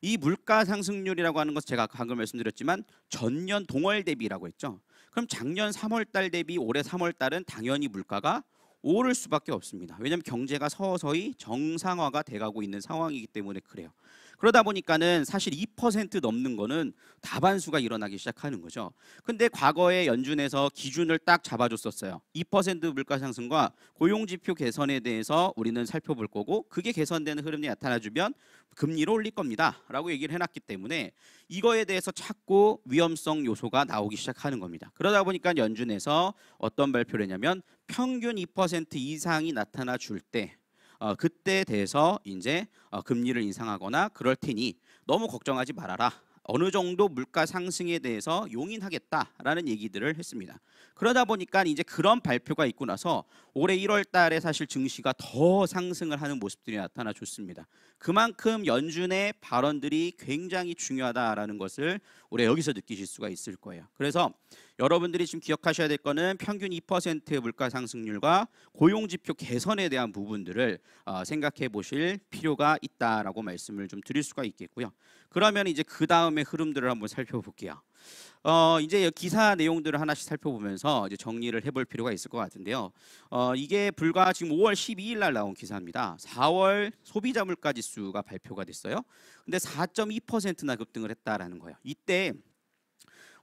이 물가 상승률이라고 하는 것은 제가 방금 말씀드렸지만 전년 동월 대비라고 했죠. 그럼 작년 3월 달 대비 올해 3월 달은 당연히 물가가 오를 수밖에 없습니다. 왜냐하면 경제가 서서히 정상화가 돼가고 있는 상황이기 때문에 그래요. 그러다 보니까는 사실 2% 넘는 거는 다반수가 일어나기 시작하는 거죠. 근데 과거에 연준에서 기준을 딱 잡아줬었어요. 2% 물가 상승과 고용 지표 개선에 대해서 우리는 살펴볼 거고 그게 개선되는 흐름이 나타나주면 금리를 올릴 겁니다라고 얘기를 해놨기 때문에 이거에 대해서 자꾸 위험성 요소가 나오기 시작하는 겁니다. 그러다 보니까 연준에서 어떤 발표를 했냐면 평균 2% 이상이 나타나 줄때 어, 그때 대해서 이제 어, 금리를 인상하거나 그럴 테니 너무 걱정하지 말아라. 어느 정도 물가 상승에 대해서 용인하겠다라는 얘기들을 했습니다. 그러다 보니까 이제 그런 발표가 있고 나서 올해 1월 달에 사실 증시가 더 상승을 하는 모습들이 나타나 줬습니다. 그만큼 연준의 발언들이 굉장히 중요하다라는 것을 올해 여기서 느끼실 수가 있을 거예요. 그래서 여러분들이 지금 기억하셔야 될 거는 평균 2%의 물가 상승률과 고용 지표 개선에 대한 부분들을 어, 생각해 보실 필요가 있다라고 말씀을 좀 드릴 수가 있겠고요. 그러면 이제 그 다음의 흐름들을 한번 살펴볼게요. 어, 이제 기사 내용들을 하나씩 살펴보면서 이제 정리를 해볼 필요가 있을 것 같은데요. 어, 이게 불과 지금 5월 12일 날 나온 기사입니다. 4월 소비자 물가 지수가 발표가 됐어요. 근데 4.2%나 급등을 했다라는 거예요. 이때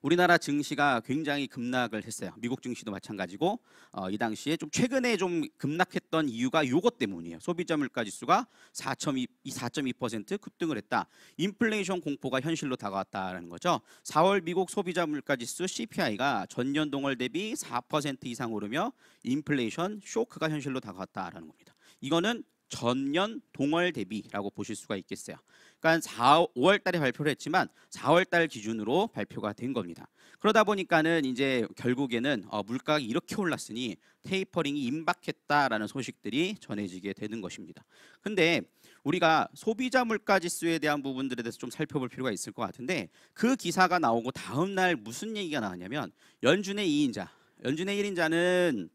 우리나라 증시가 굉장히 급락을 했어요. 미국 증시도 마찬가지고 어, 이 당시에 좀 최근에 좀 급락했던 이유가 요것 때문이에요. 소비자 물가 지수가 4.2 4.2% 급등을 했다. 인플레이션 공포가 현실로 다가왔다는 라 거죠. 4월 미국 소비자 물가 지수 CPI가 전년 동월 대비 4% 이상 오르며 인플레이션 쇼크가 현실로 다가왔다라는 겁니다. 이거는 전년 동월 대비라고 보실 수가 있겠어요. 약간 4, 5월 달에 발표를 했지만 4월 달 기준으로 발표가 된 겁니다. 그러다 보니까는 이제 결국에는 어, 물가가 이렇게 올랐으니 테이퍼링이 임박했다라는 소식들이 전해지게 되는 것입니다. 근데 우리가 소비자 물가 지수에 대한 부분들에 대해서 좀 살펴볼 필요가 있을 것 같은데 그 기사가 나오고 다음 날 무슨 얘기가 나왔냐면 연준의 2인자, 연준의 1인자는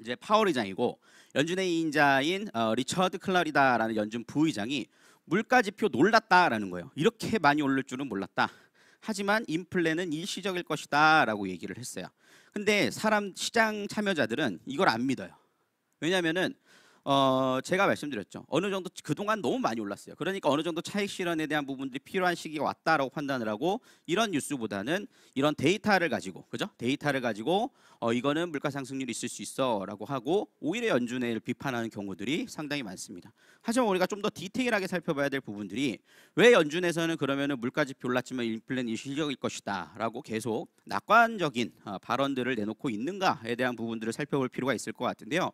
이제 파월 의장이고 연준의 2인자인 어, 리처드 클라리다라는 연준 부의장이 물가지표 놀랐다라는 거예요. 이렇게 많이 오를 줄은 몰랐다. 하지만 인플레는 일시적일 것이다 라고 얘기를 했어요. 근데 사람 시장 참여자들은 이걸 안 믿어요. 왜냐면은 어, 제가 말씀드렸죠. 어느 정도 그동안 너무 많이 올랐어요. 그러니까 어느 정도 차익 실현에 대한 부분들이 필요한 시기가 왔다라고 판단을 하고 이런 뉴스보다는 이런 데이터를 가지고 그죠? 데이터를 가지고 어, 이거는 물가 상승률이 있을 수 있어라고 하고 오히려 연준에 비판하는 경우들이 상당히 많습니다. 하지만 우리가 좀 더 디테일하게 살펴봐야 될 부분들이 왜 연준에서는 그러면은 물가 지표 올랐지만 인플레는 실적일 것이다라고 계속 낙관적인 어, 발언들을 내놓고 있는가에 대한 부분들을 살펴볼 필요가 있을 것 같은데요.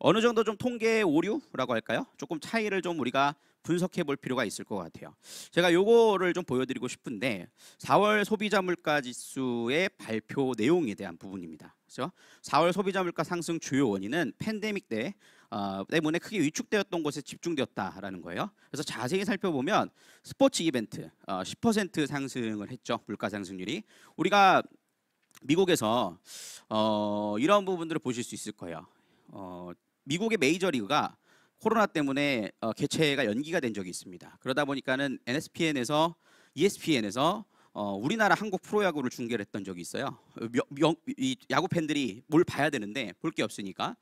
어느 정도 좀통계 오류라고 할까요? 조금 차이를 좀 우리가 분석해 볼 필요가 있을 것 같아요. 제가 요거를 좀 보여드리고 싶은데 4월 소비자 물가 지수의 발표 내용에 대한 부분입니다. 그렇죠? 4월 소비자 물가 상승 주요 원인은 팬데믹 때 어, 때문에 크게 위축되었던 곳에 집중되었다라는 거예요. 그래서 자세히 살펴보면 스포츠 이벤트 어, 10% 상승을 했죠. 물가 상승률이 우리가 미국에서 어, 이런 부분들을 보실 수 있을 거예요. 어, 미국의 메이저리그가 코로나 때문에 어, 개최가 연기가 된 적이 있습니다. 그러다 보니까는 NSPN에서 ESPN에서 어, 우리나라 한국 프로야구를 중계를 했던 적이 있어요. 여, 여, 이 야구 팬들이 뭘 봐야 되는데 볼 게 없으니까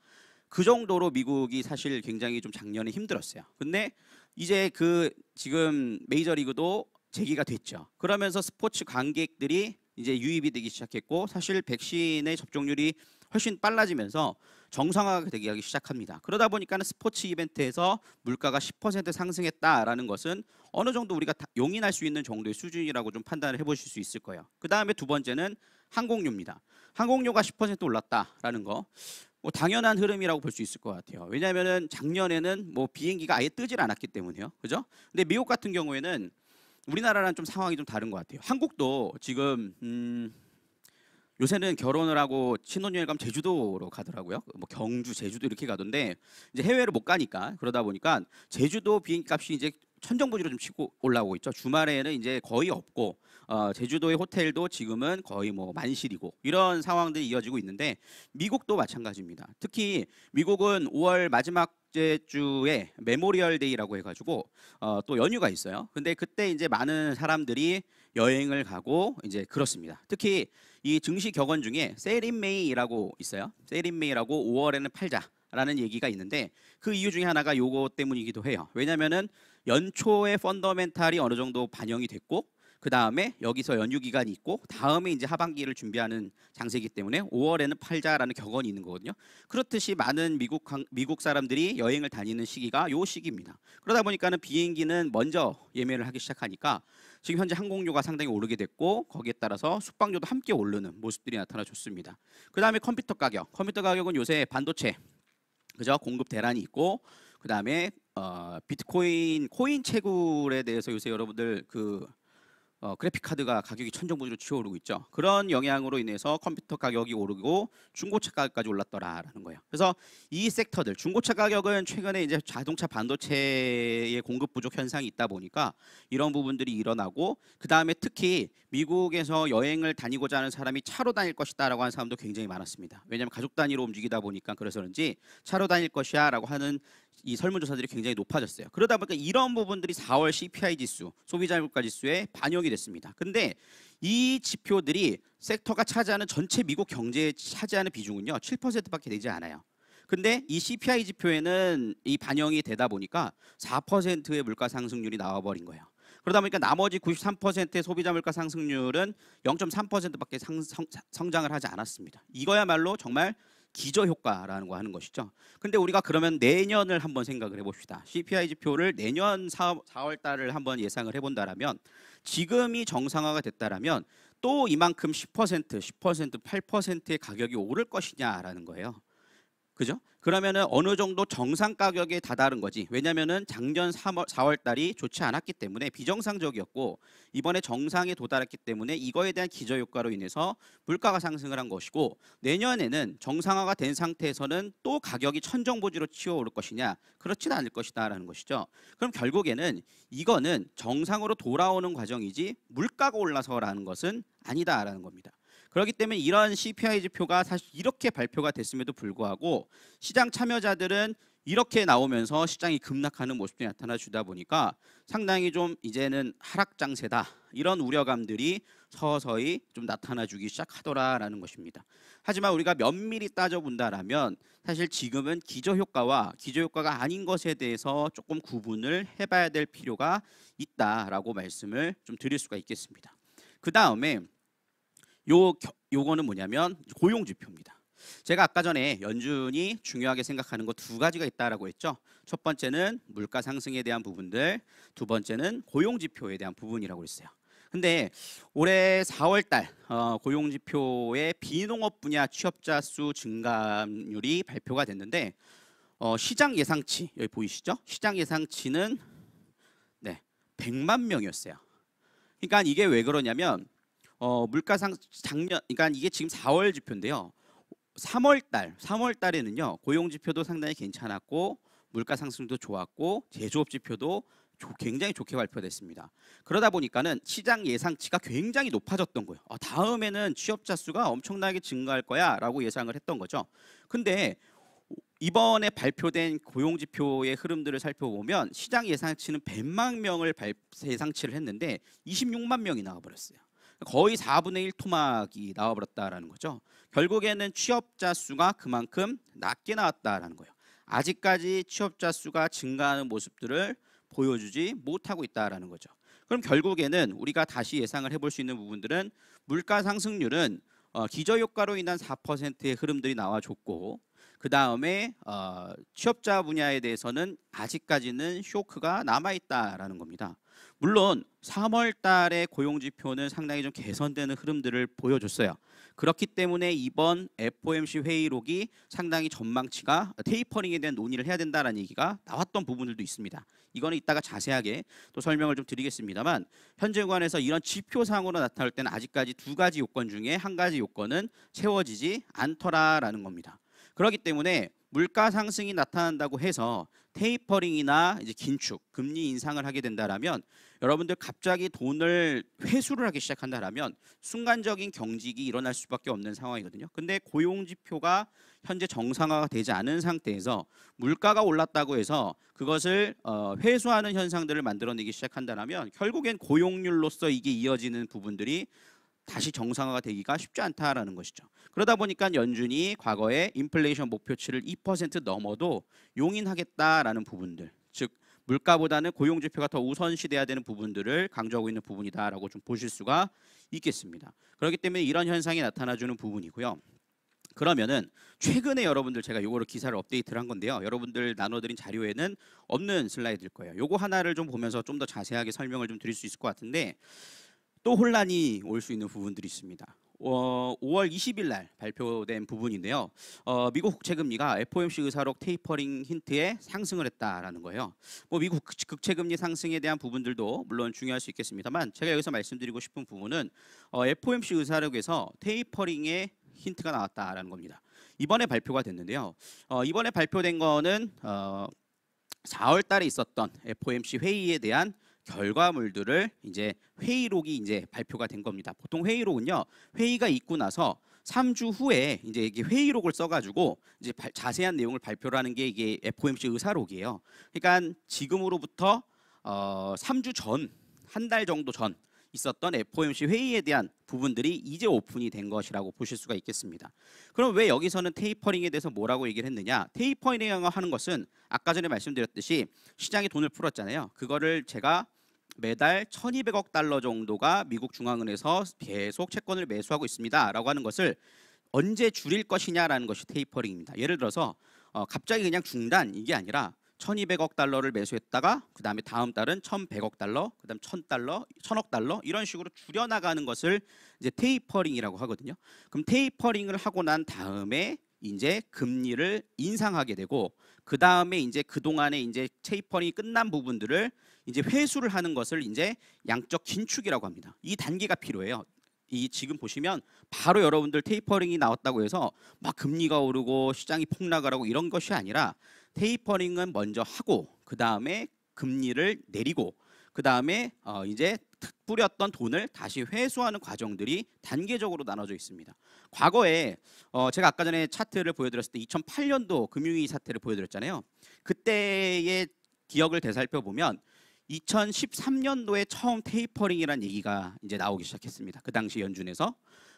그 정도로 미국이 사실 굉장히 좀 작년에 힘들었어요. 근데 이제 그 지금 메이저리그도 재기가 됐죠. 그러면서 스포츠 관객들이 이제 유입이 되기 시작했고 사실 백신의 접종률이 훨씬 빨라지면서 정상화가 되기 시작합니다. 그러다 보니까 스포츠 이벤트에서 물가가 10% 상승했다라는 것은 어느 정도 우리가 용인할 수 있는 정도의 수준이라고 좀 판단을 해보실 수 있을 거예요. 그 다음에 두 번째는 항공료입니다. 항공료가 10% 올랐다라는 거. 뭐 당연한 흐름이라고 볼 수 있을 것 같아요. 왜냐하면 작년에는 뭐 비행기가 아예 뜨질 않았기 때문에요. 이 그죠? 근데 미국 같은 경우에는 우리나라랑 좀 상황이 좀 다른 것 같아요. 한국도 지금 음 요새는 결혼을 하고 신혼여행 가면 제주도로 가더라고요. 뭐 경주, 제주도 이렇게 가던데 이제 해외로못 가니까 그러다 보니까 제주도 비행값이 기 이제 천정부지로 좀 치고 올라오고 있죠. 주말에는 이제 거의 없고 어, 제주도의 호텔도 지금은 거의 뭐 만실이고 이런 상황들이 이어지고 있는데 미국도 마찬가지입니다. 특히 미국은 5월 마지막 주에 메모리얼 데이라고 해가지고 어, 또 연휴가 있어요. 근데 그때 이제 많은 사람들이 여행을 가고 이제 그렇습니다. 특히 이 증시 격언 중에 세린메이라고 있어요. 세린메이라고 5월에는 팔자라는 얘기가 있는데 그 이유 중에 하나가 요거 때문이기도 해요. 왜냐면은 연초에 펀더멘탈이 어느 정도 반영이 됐고 그 다음에 여기서 연휴 기간이 있고 다음에 이제 하반기를 준비하는 장세기 때문에 5월에는 팔자라는 격언이 있는 거거든요. 그렇듯이 많은 미국 미국 사람들이 여행을 다니는 시기가 요 시기입니다. 그러다 보니까는 비행기는 먼저 예매를 하기 시작하니까 지금 현재 항공료가 상당히 오르게 됐고 거기에 따라서 숙박료도 함께 오르는 모습들이 나타나줬습니다. 그 다음에 컴퓨터 가격, 컴퓨터 가격은 요새 반도체 그죠 공급 대란이 있고 그 다음에 어, 비트코인 코인 채굴에 대해서 요새 여러분들 그 어, 그래픽 카드가 가격이 천정부지로 치오르고 있죠. 그런 영향으로 인해서 컴퓨터 가격이 오르고 중고차 가격까지 올랐더라라는 거예요. 그래서 이 섹터들 중고차 가격은 최근에 이제 자동차 반도체의 공급 부족 현상이 있다 보니까 이런 부분들이 일어나고 그 다음에 특히 미국에서 여행을 다니고자 하는 사람이 차로 다닐 것이다라고 하는 사람도 굉장히 많았습니다. 왜냐하면 가족 단위로 움직이다 보니까 그래서 그런지 차로 다닐 것이야라고 하는 이 설문조사들이 굉장히 높아졌어요. 그러다 보니까 이런 부분들이 4월 CPI 지수, 소비자 물가 지수에 반영이 됐습니다. 근데 이 지표들이 섹터가 차지하는 전체 미국 경제에 차지하는 비중은요. 7%밖에 되지 않아요. 근데 이 CPI 지표에는 이 반영이 되다 보니까 4%의 물가 상승률이 나와 버린 거예요. 그러다 보니까 나머지 93%의 소비자 물가 상승률은 0.3%밖에 상, 성, 성장을 하지 않았습니다. 이거야말로 정말 기저 효과라는 거 하는 것이죠. 근데 우리가 그러면 내년을 한번 생각을 해봅시다. CPI 지표를 내년 4, 4월 달을 한번 예상을 해본다라면 지금이 정상화가 됐다라면 또 이만큼 10% 10% 8%의 가격이 오를 것이냐라는 거예요. 그죠? 그러면은 어느 정도 정상 가격에 다다른 거지. 왜냐면은 작년 3월 4월 달이 좋지 않았기 때문에 비정상적이었고 이번에 정상에 도달했기 때문에 이거에 대한 기저 효과로 인해서 물가가 상승을 한 것이고 내년에는 정상화가 된 상태에서는 또 가격이 천정보지로 치어오를 것이냐? 그렇지는 않을 것이다라는 것이죠. 그럼 결국에는 이거는 정상으로 돌아오는 과정이지 물가가 올라서라는 것은 아니다라는 겁니다. 그렇기 때문에 이런 CPI 지표가 사실 이렇게 발표가 됐음에도 불구하고 시장 참여자들은 이렇게 나오면서 시장이 급락하는 모습이 나타나 주다 보니까 상당히 좀 이제는 하락 장세다 이런 우려감들이 서서히 좀 나타나 주기 시작하더라라는 것입니다. 하지만 우리가 면밀히 따져본다라면 사실 지금은 기저효과와 기저효과가 아닌 것에 대해서 조금 구분을 해봐야 될 필요가 있다라고 말씀을 좀 드릴 수가 있겠습니다. 그 다음에 요 요거는 뭐냐면 고용 지표입니다. 제가 아까 전에 연준이 중요하게 생각하는 거 두 가지가 있다라고 했죠. 첫 번째는 물가 상승에 대한 부분들, 두 번째는 고용 지표에 대한 부분이라고 했어요. 근데 올해 4월 달 어, 고용 지표의 비농업 분야 취업자 수 증감률이 발표가 됐는데 어, 시장 예상치 여기 보이시죠? 시장 예상치는 네, 100만 명이었어요. 그러니까 이게 왜 그러냐면 어, 물가 상 작년 그러니까 이게 지금 4월 지표인데요. 3월 달 3월 달에는요. 고용 지표도 상당히 괜찮았고 물가 상승도 좋았고 제조업 지표도 조, 굉장히 좋게 발표됐습니다. 그러다 보니까는 시장 예상치가 굉장히 높아졌던 거예요. 아, 다음에는 취업자 수가 엄청나게 증가할 거야라고 예상을 했던 거죠. 근데 이번에 발표된 고용 지표의 흐름들을 살펴보면 시장 예상치는 100만 명을 발, 예상치를 했는데 26만 명이 나와 버렸어요. 거의 4분의 1 토막이 나와버렸다라는 거죠. 결국에는 취업자 수가 그만큼 낮게 나왔다라는 거예요. 아직까지 취업자 수가 증가하는 모습들을 보여주지 못하고 있다라는 거죠. 그럼 결국에는 우리가 다시 예상을 해볼 수 있는 부분들은 물가 상승률은 어, 기저효과로 인한 4%의 흐름들이 나와줬고 그 다음에 어, 취업자 분야에 대해서는 아직까지는 쇼크가 남아있다라는 겁니다. 물론 3월 달에 고용 지표는 상당히 좀 개선되는 흐름들을 보여줬어요. 그렇기 때문에 이번 FOMC 회의록이 상당히 전망치가 테이퍼링에 대한 논의를 해야 된다라는 얘기가 나왔던 부분들도 있습니다. 이거는 이따가 자세하게 또 설명을 좀 드리겠습니다만 현재 관에서 이런 지표상으로 나타날 때는 아직까지 두 가지 요건 중에 한 가지 요건은 채워지지 않더라라는 겁니다. 그렇기 때문에 물가 상승이 나타난다고 해서 테이퍼링이나 이제 긴축, 금리 인상을 하게 된다라면 여러분들 갑자기 돈을 회수를 하기 시작한다라면 순간적인 경직이 일어날 수밖에 없는 상황이거든요. 근데 고용 지표가 현재 정상화가 되지 않은 상태에서 물가가 올랐다고 해서 그것을 어, 회수하는 현상들을 만들어내기 시작한다라면 결국엔 고용률로서 이게 이어지는 부분들이 다시 정상화가 되기가 쉽지 않다라는 것이죠. 그러다 보니까 연준이 과거에 인플레이션 목표치를 2% 넘어도 용인하겠다라는 부분들, 즉 물가보다는 고용 지표가 더 우선시돼야 되는 부분들을 강조하고 있는 부분이다라고 좀 보실 수가 있겠습니다. 그렇기 때문에 이런 현상이 나타나주는 부분이고요. 그러면은 최근에 여러분들 제가 요거를 기사를 업데이트를 한 건데요. 여러분들 나눠드린 자료에는 없는 슬라이드일 거예요. 요거 하나를 좀 보면서 좀 더 자세하게 설명을 좀 드릴 수 있을 것 같은데 또 혼란이 올 수 있는 부분들이 있습니다. 5월 어, 20일 날 발표된 부분인데요. 어, 미국 국채금리가 FOMC 의사록 테이퍼링 힌트에 상승을 했다라는 거예요. 뭐 미국 국채금리 상승에 대한 부분들도 물론 중요할 수 있겠습니다만 제가 여기서 말씀드리고 싶은 부분은 어, FOMC 의사록에서 테이퍼링의 힌트가 나왔다라는 겁니다. 이번에 발표가 됐는데요. 어, 이번에 발표된 거는 어, 4월 달에 있었던 FOMC 회의에 대한 결과물들을 이제 회의록이 이제 발표가 된 겁니다. 보통 회의록은요. 회의가 있고 나서 3주 후에 이제 이게 회의록을 써가지고 이제 바, 자세한 내용을 발표하는 게 이게 FOMC 의사록이에요. 그러니까 지금으로부터 어, 3주 전, 한 달 정도 전 있었던 FOMC 회의에 대한 부분들이 이제 오픈이 된 것이라고 보실 수가 있겠습니다. 그럼 왜 여기서는 테이퍼링에 대해서 뭐라고 얘기를 했느냐? 테이퍼링이라고 하는 것은 아까 전에 말씀드렸듯이 시장에 돈을 풀었잖아요. 그거를 제가 매달 1,200억 달러 정도가 미국 중앙은에서 행 계속 채권을 매수하고 있습니다라고 하는 것을 언제 줄일 것이냐라는 것이 테이퍼링입니다. 예를 들어서 어, 갑자기 그냥 중단 이게 아니라 1,200억 달러를 매수했다가 그다음에 다음 달은 1,100억 달러, 그다음 1,000달러, 1,000억 달러 이런 식으로 줄여 나가는 것을 이제 테이퍼링이라고 하거든요. 그럼 테이퍼링을 하고 난 다음에 이제 금리를 인상하게 되고 그 다음에 이제 그 동안에 이제 테이퍼링이 끝난 부분들을 이제 회수를 하는 것을 이제 양적 긴축이라고 합니다. 이 단계가 필요해요. 이 지금 보시면 바로 여러분들 테이퍼링이 나왔다고 해서 막 금리가 오르고 시장이 폭락을하고 이런 것이 아니라 테이퍼링은 먼저 하고 그 다음에 금리를 내리고 그 다음에 어 이제 뿌렸던 돈을 다시 회수하는 과정들이 단계적으로 나눠져 있습니다. 과거에 어 제가 아까 전에 차트를 보여드렸을 때 2008년도 금융위기 사태를 보여드렸잖아요. 그때의 기억을 되살펴보면 2013년도에 처음 테이퍼링이라는 얘기가 이제 나오기 시작했습니다. 그 당시 연준에서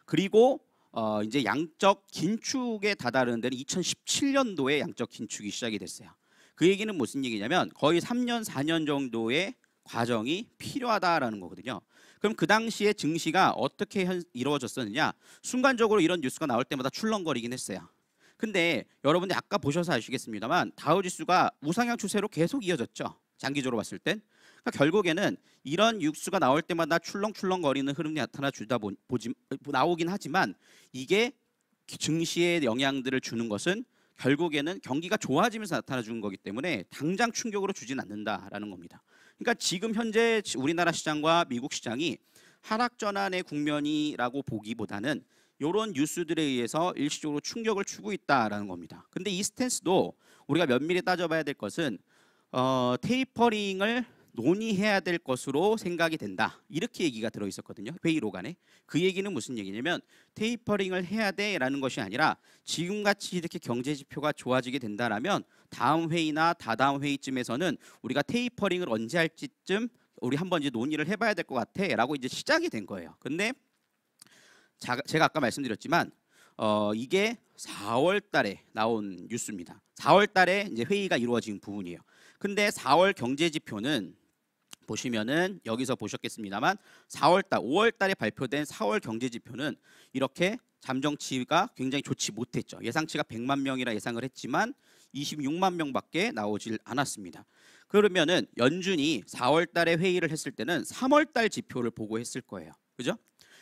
그리고 어 이제 양적 긴축에 다다르는 데는 2017년도에 양적 긴축이 시작이 됐어요. 그 얘기는 무슨 얘기냐면 거의 3년 4년 정도의 과정이 필요하다라는 거거든요. 그럼 그 당시에 증시가 어떻게 현, 이루어졌었느냐? 순간적으로 이런 뉴스가 나올 때마다 출렁거리긴 했어요. 근데 여러분들 아까 보셔서 아시겠습니다만 다우지수가 우상향 추세로 계속 이어졌죠. 장기적으로 봤을 땐 그러니까 결국에는 이런 육수가 나올 때마다 출렁출렁거리는 흐름이 나타나 주다 보, 지 나오긴 하지만 이게 증시에 영향들을 주는 것은 결국에는 경기가 좋아지면서 나타나 주는 거기 때문에 당장 충격으로 주진 않는다라는 겁니다. 그러니까 지금 현재 우리나라 시장과 미국 시장이 하락 전환의 국면이라고 보기보다는 이런 뉴스들에 의해서 일시적으로 충격을 주고 있다라는 겁니다. 근데 이 스탠스도 우리가 면밀히 따져봐야 될 것은 어, 테이퍼링을 논의해야 될 것으로 생각이 된다. 이렇게 얘기가 들어 있었거든요. 회의 로간에. 그 얘기는 무슨 얘기냐면 테이퍼링을 해야 돼라는 것이 아니라 지금 같이 이렇게 경제 지표가 좋아지게 된다라면 다음 회의나 다다음 회의쯤에서는 우리가 테이퍼링을 언제 할지쯤 우리 한번 이제 논의를 해 봐야 될 것 같아라고 이제 시작이 된 거예요. 근데 자, 제가 아까 말씀드렸지만 어, 이게 4월 달에 나온 뉴스입니다. 4월 달에 이제 회의가 이루어진 부분이에요. 근데 4월 경제 지표는 보시면은 여기서 보셨겠습니다만 4월달, 5월달에 발표된 4월 경제지표는 이렇게 잠정치가 굉장히 좋지 못했죠. 예상치가 100만 명이라 예상을 했지만 26만 명밖에 나오질 않았습니다. 그러면은 연준이 4월달에 회의를 했을 때는 3월달 지표를 보고했을 거예요. 그죠?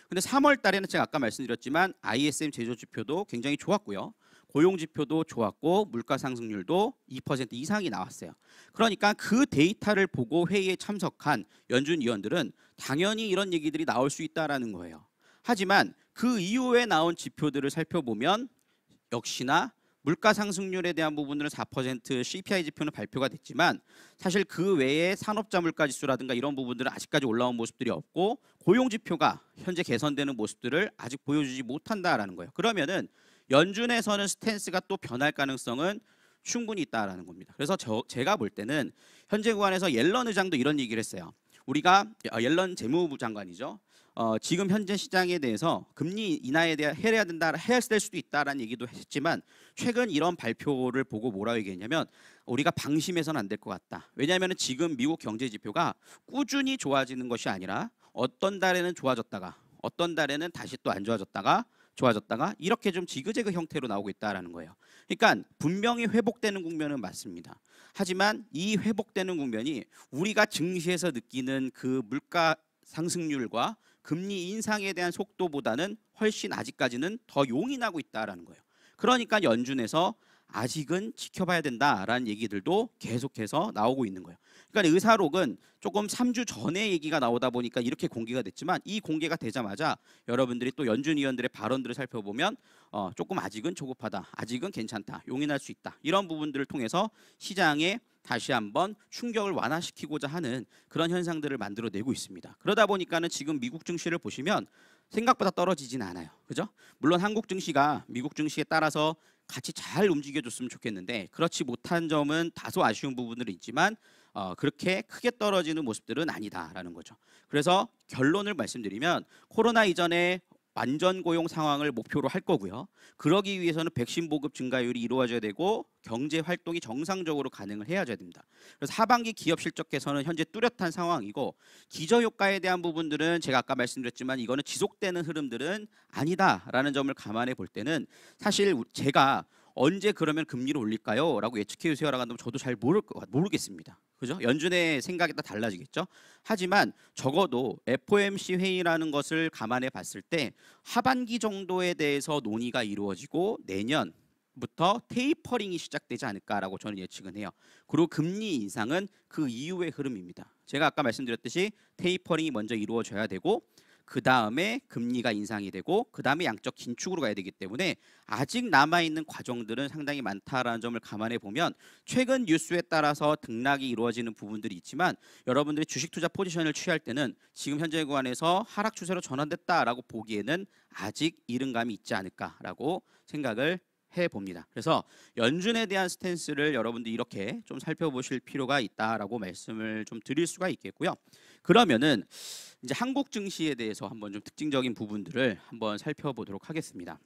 근데 3월달에는 제가 아까 말씀드렸지만 ISM 제조 지표도 굉장히 좋았고요. 고용 지표도 좋았고 물가 상승률도 2% 이상이 나왔어요. 그러니까 그 데이터를 보고 회의에 참석한 연준 위원들은 당연히 이런 얘기들이 나올 수 있다라는 거예요. 하지만 그 이후에 나온 지표들을 살펴보면 역시나 물가 상승률에 대한 부분들은 4% CPI 지표는 발표가 됐지만 사실 그 외에 산업자 물가 지수라든가 이런 부분들은 아직까지 올라온 모습들이 없고 고용 지표가 현재 개선되는 모습들을 아직 보여주지 못한다라는 거예요. 그러면은 연준에서는 스탠스가 또 변할 가능성은 충분히 있다라는 겁니다. 그래서 저, 제가 볼 때는 현재 구간에서 옐런 의장도 이런 얘기를 했어요. 우리가 아, 옐런 재무부 장관이죠. 어, 지금 현재 시장에 대해서 금리 인하에 대해 해야 된다, 해야 될 수도 있다라는 얘기도 했지만 최근 이런 발표를 보고 뭐라고 얘기했냐면 우리가 방심해서는 안 될 것 같다. 왜냐하면 지금 미국 경제 지표가 꾸준히 좋아지는 것이 아니라 어떤 달에는 좋아졌다가 어떤 달에는 다시 또 안 좋아졌다가 좋아졌다가 이렇게 좀 지그재그 형태로 나오고 있다라는 거예요. 그러니까 분명히 회복되는 국면은 맞습니다. 하지만 이 회복되는 국면이 우리가 증시에서 느끼는 그 물가 상승률과 금리 인상에 대한 속도보다는 훨씬 아직까지는 더 용인하고 있다라는 거예요. 그러니까 연준에서 아직은 지켜봐야 된다라는 얘기들도 계속해서 나오고 있는 거예요. 그러니까 의사록은 조금 3주 전에 얘기가 나오다 보니까 이렇게 공개가 됐지만 이 공개가 되자마자 여러분들이 또 연준 위원들의 발언들을 살펴보면 어, 조금 아직은 조급하다, 아직은 괜찮다, 용인할 수 있다 이런 부분들을 통해서 시장에 다시 한번 충격을 완화시키고자 하는 그런 현상들을 만들어내고 있습니다. 그러다 보니까는 지금 미국 증시를 보시면 생각보다 떨어지진 않아요. 그죠? 물론 한국 증시가 미국 증시에 따라서 같이 잘 움직여줬으면 좋겠는데 그렇지 못한 점은 다소 아쉬운 부분들이 있지만 어, 그렇게 크게 떨어지는 모습들은 아니다라는 거죠. 그래서 결론을 말씀드리면 코로나 이전에 완전 고용 상황을 목표로 할 거고요. 그러기 위해서는 백신 보급 증가율이 이루어져야 되고 경제 활동이 정상적으로 가능을 해야 됩니다. 그래서 하반기 기업 실적 개선은 현재 뚜렷한 상황이고 기저 효과에 대한 부분들은 제가 아까 말씀드렸지만 이거는 지속되는 흐름들은 아니다라는 점을 감안해 볼 때는 사실 제가 언제 그러면 금리를 올릴까요? 라고 예측해 주세요라고 한다면 저도 잘 모를 것 같, 모르겠습니다. 그죠? 연준의 생각에 따라 달라지겠죠. 하지만 적어도 FOMC 회의라는 것을 감안해 봤을 때 하반기 정도에 대해서 논의가 이루어지고 내년 부터 테이퍼링이 시작되지 않을까라고 저는 예측은 해요. 그리고 금리 인상은 그 이후의 흐름입니다. 제가 아까 말씀드렸듯이 테이퍼링이 먼저 이루어져야 되고 그 다음에 금리가 인상이 되고 그 다음에 양적 긴축으로 가야 되기 때문에 아직 남아있는 과정들은 상당히 많다라는 점을 감안해 보면 최근 뉴스에 따라서 등락이 이루어지는 부분들이 있지만 여러분들이 주식 투자 포지션을 취할 때는 지금 현재 구간에서 하락 추세로 전환됐다라고 보기에는 아직 이른 감이 있지 않을까라고 생각을 해봅니다. 그래서 연준에 대한 스탠스를 여러분들 이렇게 좀 살펴보실 필요가 있다라고 말씀을 좀 드릴 수가 있겠고요. 그러면은 이제 한국 증시에 대해서 한번 좀 특징적인 부분들을 한번 살펴보도록 하겠습니다.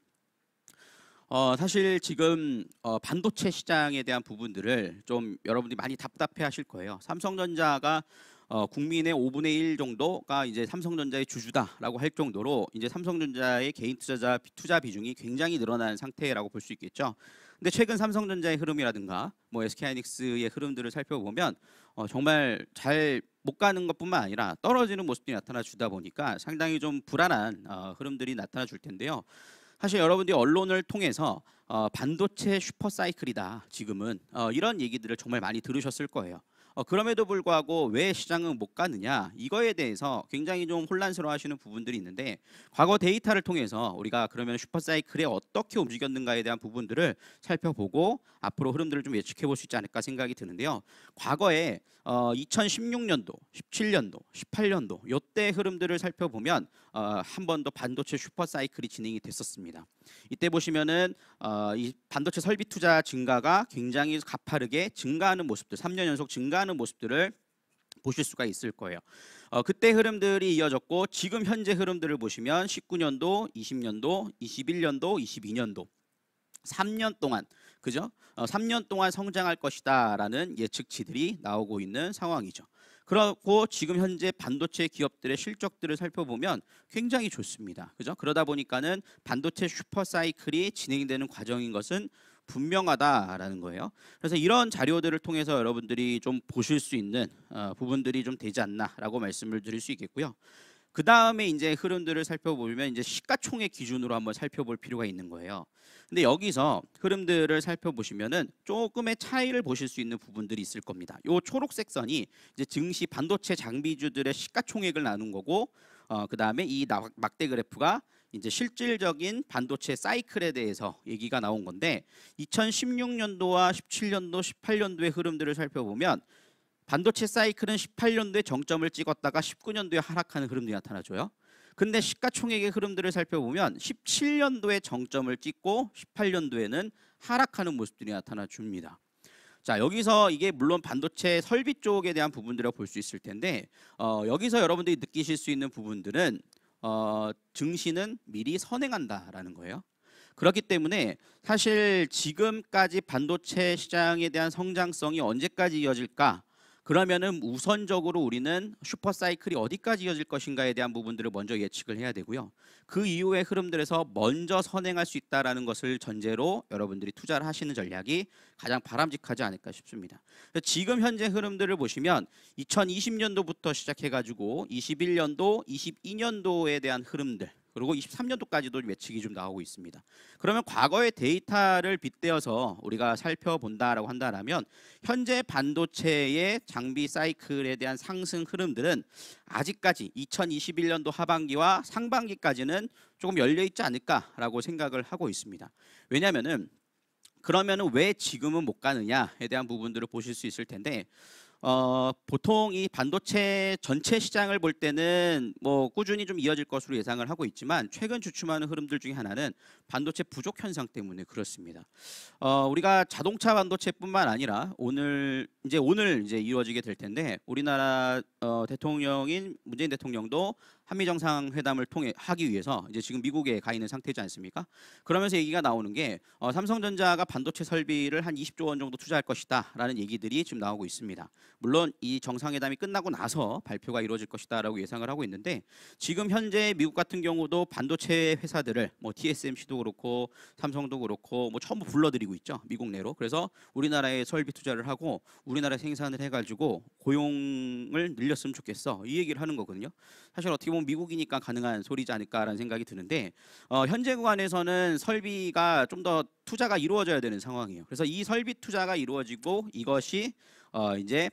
어, 사실 지금 어, 반도체 시장에 대한 부분들을 좀 여러분들이 많이 답답해 하실 거예요. 삼성전자가 어, 국민의 5분의 1 정도가 이제 삼성전자의 주주다라고 할 정도로 이제 삼성전자의 개인 투자자 투자 비중이 굉장히 늘어난 상태라고 볼 수 있겠죠. 근데 최근 삼성전자의 흐름이라든가 뭐 SK하이닉스의 흐름들을 살펴보면 어, 정말 잘 못 가는 것뿐만 아니라 떨어지는 모습이 나타나 주다 보니까 상당히 좀 불안한 어, 흐름들이 나타나 줄 텐데요. 사실 여러분들이 언론을 통해서 어, 반도체 슈퍼사이클이다 지금은 어, 이런 얘기들을 정말 많이 들으셨을 거예요. 어, 그럼에도 불구하고 왜 시장은 못 가느냐 이거에 대해서 굉장히 좀 혼란스러워하시는 부분들이 있는데 과거 데이터를 통해서 우리가 그러면 슈퍼사이클에 어떻게 움직였는가에 대한 부분들을 살펴보고 앞으로 흐름들을 좀 예측해 볼 수 있지 않을까 생각이 드는데요. 과거에 어, 2016년도, 17년도, 18년도 이때 흐름들을 살펴보면 어, 한번도 반도체 슈퍼 사이클이 진행이 됐었습니다. 이때 보시면은 어, 이 반도체 설비 투자 증가가 굉장히 가파르게 증가하는 모습들, 3년 연속 증가하는 모습들을 보실 수가 있을 거예요. 어, 그때 흐름들이 이어졌고 지금 현재 흐름들을 보시면 19년도, 20년도, 21년도, 22년도 3년 동안 그죠? 어, 3년 동안 성장할 것이다라는 예측치들이 나오고 있는 상황이죠. 그렇고 지금 현재 반도체 기업들의 실적들을 살펴보면 굉장히 좋습니다. 그죠? 그러다 보니까는 반도체 슈퍼 사이클이 진행되는 과정인 것은 분명하다라는 거예요. 그래서 이런 자료들을 통해서 여러분들이 좀 보실 수 있는 어, 부분들이 좀 되지 않나라고 말씀을 드릴 수 있겠고요. 그 다음에 이제 흐름들을 살펴보면 이제 시가총액 기준으로 한번 살펴볼 필요가 있는 거예요. 근데 여기서 흐름들을 살펴보시면은 조금의 차이를 보실 수 있는 부분들이 있을 겁니다. 요 초록색 선이 이제 증시 반도체 장비주들의 시가총액을 나눈 거고, 어, 그 다음에 이 막대 그래프가 이제 실질적인 반도체 사이클에 대해서 얘기가 나온 건데 2016년도와 17년도, 18년도의 흐름들을 살펴보면 반도체 사이클은 18년도에 정점을 찍었다가 19년도에 하락하는 흐름들이 나타나죠요. 근데 시가총액의 흐름들을 살펴보면 17년도에 정점을 찍고 18년도에는 하락하는 모습들이 나타나 줍니다. 자 여기서 이게 물론 반도체 설비 쪽에 대한 부분들을 볼 수 있을 텐데 어, 여기서 여러분들이 느끼실 수 있는 부분들은 어, 증시는 미리 선행한다라는 거예요. 그렇기 때문에 사실 지금까지 반도체 시장에 대한 성장성이 언제까지 이어질까 그러면은 우선적으로 우리는 슈퍼 사이클이 어디까지 이어질 것인가에 대한 부분들을 먼저 예측을 해야 되고요. 그 이후의 흐름들에서 먼저 선행할 수 있다라는 것을 전제로 여러분들이 투자를 하시는 전략이 가장 바람직하지 않을까 싶습니다. 지금 현재 흐름들을 보시면 2020년도부터 시작해 가지고 21년도, 22년도에 대한 흐름들 그리고 23년도까지도 예측이 좀 나오고 있습니다. 그러면 과거의 데이터를 빗대어서 우리가 살펴본다라고 한다면 현재 반도체의 장비 사이클에 대한 상승 흐름들은 아직까지 2021년도 하반기와 상반기까지는 조금 열려 있지 않을까라고 생각을 하고 있습니다. 왜냐면그러면왜 지금은 못 가느냐에 대한 부분들을 보실 수 있을 텐데 어, 보통 이 반도체 전체 시장을 볼 때는 뭐 꾸준히 좀 이어질 것으로 예상을 하고 있지만 최근 주춤하는 흐름들 중에 하나는 반도체 부족 현상 때문에 그렇습니다. 어, 우리가 자동차 반도체뿐만 아니라 오늘 이제 오늘 이제 이루어지게 될 텐데 우리나라 어, 대통령인 문재인 대통령도 한미 정상 회담을 통해 하기 위해서 이제 지금 미국에 가 있는 상태지 않습니까? 그러면서 얘기가 나오는 게 어, 삼성전자가 반도체 설비를 한 20조 원 정도 투자할 것이다라는 얘기들이 지금 나오고 있습니다. 물론 이 정상회담이 끝나고 나서 발표가 이루어질 것이다라고 예상을 하고 있는데 지금 현재 미국 같은 경우도 반도체 회사들을 뭐 TSMC도 그렇고 삼성도 그렇고 뭐 전부 불러들이고 있죠 미국 내로. 그래서 우리나라에 설비 투자를 하고 우리나라 생산을 해가지고 고용을 늘렸으면 좋겠어 이 얘기를 하는 거거든요. 사실 어떻게 보면 보통 미국이니까 가능한 소리지 않을까라는 생각이 드는데 어, 현재 구간에서는 설비가 좀 더 투자가 이루어져야 되는 상황이에요. 그래서 이 설비 투자가 이루어지고 이것이 어, 이제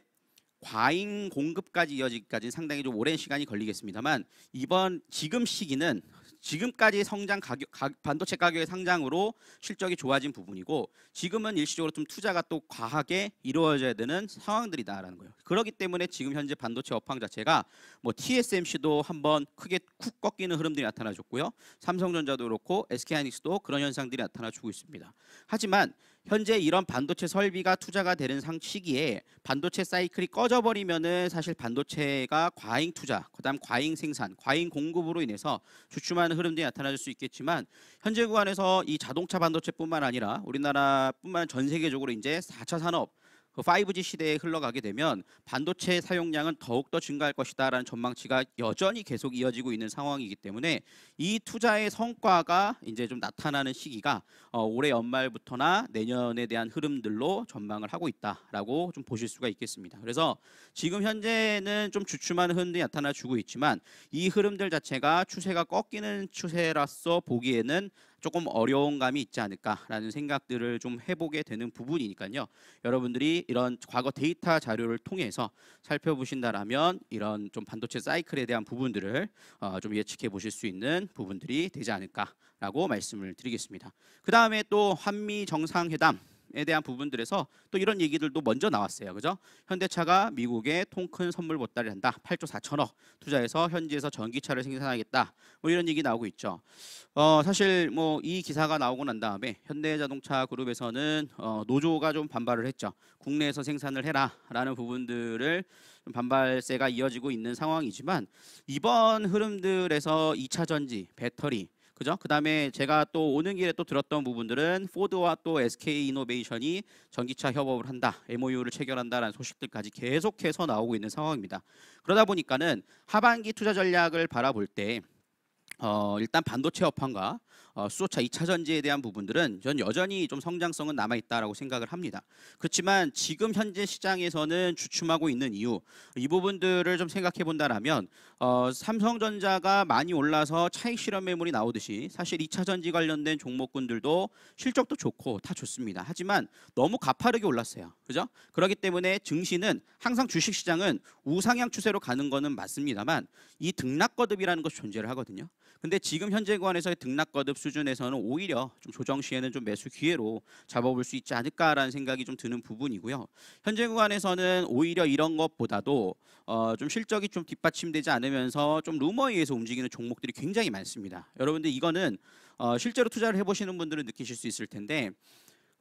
과잉 공급까지 이어지기까지 상당히 좀 오랜 시간이 걸리겠습니다만 이번 지금 시기는 지금까지 성장 가격, 가, 반도체 가격의 상장으로 실적이 좋아진 부분이고 지금은 일시적으로 좀 투자가 또 과하게 이루어져야 되는 상황들이다라는 거예요. 그렇기 때문에 지금 현재 반도체 업황 자체가 뭐 TSMC도 한번 크게 쿡 꺾이는 흐름들이 나타나줬고요. 삼성전자도 그렇고 SK하이닉스도 그런 현상들이 나타나주고 있습니다. 하지만 현재 이런 반도체 설비가 투자가 되는 상 시기에 반도체 사이클이 꺼져버리면은 사실 반도체가 과잉 투자, 그다음 과잉 생산, 과잉 공급으로 인해서 주춤하는 흐름도 나타날 수 있겠지만 현재 구간에서 이 자동차 반도체뿐만 아니라 우리나라뿐만 전 세계적으로 이제 4차 산업 5G 그 시대에 흘러가게 되면 반도체 사용량은 더욱더 증가할 것이다라는 전망치가 여전히 계속 이어지고 있는 상황이기 때문에 이 투자의 성과가 이제 좀 나타나는 시기가 어, 올해 연말부터나 내년에 대한 흐름들로 전망을 하고 있다라고 좀 보실 수가 있겠습니다. 그래서 지금 현재는 좀 주춤한 흐름들이 나타나 주고 있지만 이 흐름들 자체가 추세가 꺾이는 추세라서 보기에는 조금 어려운 감이 있지 않을까라는 생각들을 좀 해보게 되는 부분이니까요. 여러분들이 이런 과거 데이터 자료를 통해서 살펴보신다라면 이런 좀 반도체 사이클에 대한 부분들을 어, 좀 예측해 보실 수 있는 부분들이 되지 않을까라고 말씀을 드리겠습니다. 그 다음에 또 한미 정상회담 에 대한 부분들에서 또 이런 얘기들도 먼저 나왔어요. 그죠? 현대차가 미국에 통큰 선물 보따리 를 한다. 8조 4천억 투자해서 현지에서 전기차를 생산하겠다. 뭐 이런 얘기 나오고 있죠. 어, 사실 뭐 이 기사가 나오고 난 다음에 현대자동차 그룹에서는 어, 노조가 좀 반발을 했죠. 국내에서 생산을 해라라는 부분들을 반발세가 이어지고 있는 상황이지만 이번 흐름들에서 2차 전지, 배터리 그죠? 그다음에 제가 또 오는 길에 또 들었던 부분들은 포드와 또 SK 이노베이션이 전기차 협업을 한다, MOU를 체결한다라는 소식들까지 계속해서 나오고 있는 상황입니다. 그러다 보니까는 하반기 투자 전략을 바라볼 때 어, 일단 반도체 업황과 어, 수소차 2차전지에 대한 부분들은 전 여전히 좀 성장성은 남아있다라고 생각을 합니다. 그렇지만 지금 현재 시장에서는 주춤하고 있는 이유 이 부분들을 좀 생각해 본다라면 어, 삼성전자가 많이 올라서 차익 실현 매물이 나오듯이 사실 2차전지 관련된 종목군들도 실적도 좋고 다 좋습니다. 하지만 너무 가파르게 올랐어요. 그죠? 그렇기 때문에 증시는 항상 주식시장은 우상향 추세로 가는 거는 맞습니다만 이 등락 거듭이라는 것이 존재를 하거든요. 근데 지금 현재 구간에서의 등락 거듭 수준에서는 오히려 좀 조정 시에는 좀 매수 기회로 잡아볼 수 있지 않을까라는 생각이 좀 드는 부분이고요. 현재 구간에서는 오히려 이런 것보다도 어, 좀 실적이 좀 뒷받침되지 않으면서 좀 루머에 의해서 움직이는 종목들이 굉장히 많습니다. 여러분들 이거는 어, 실제로 투자를 해보시는 분들은 느끼실 수 있을 텐데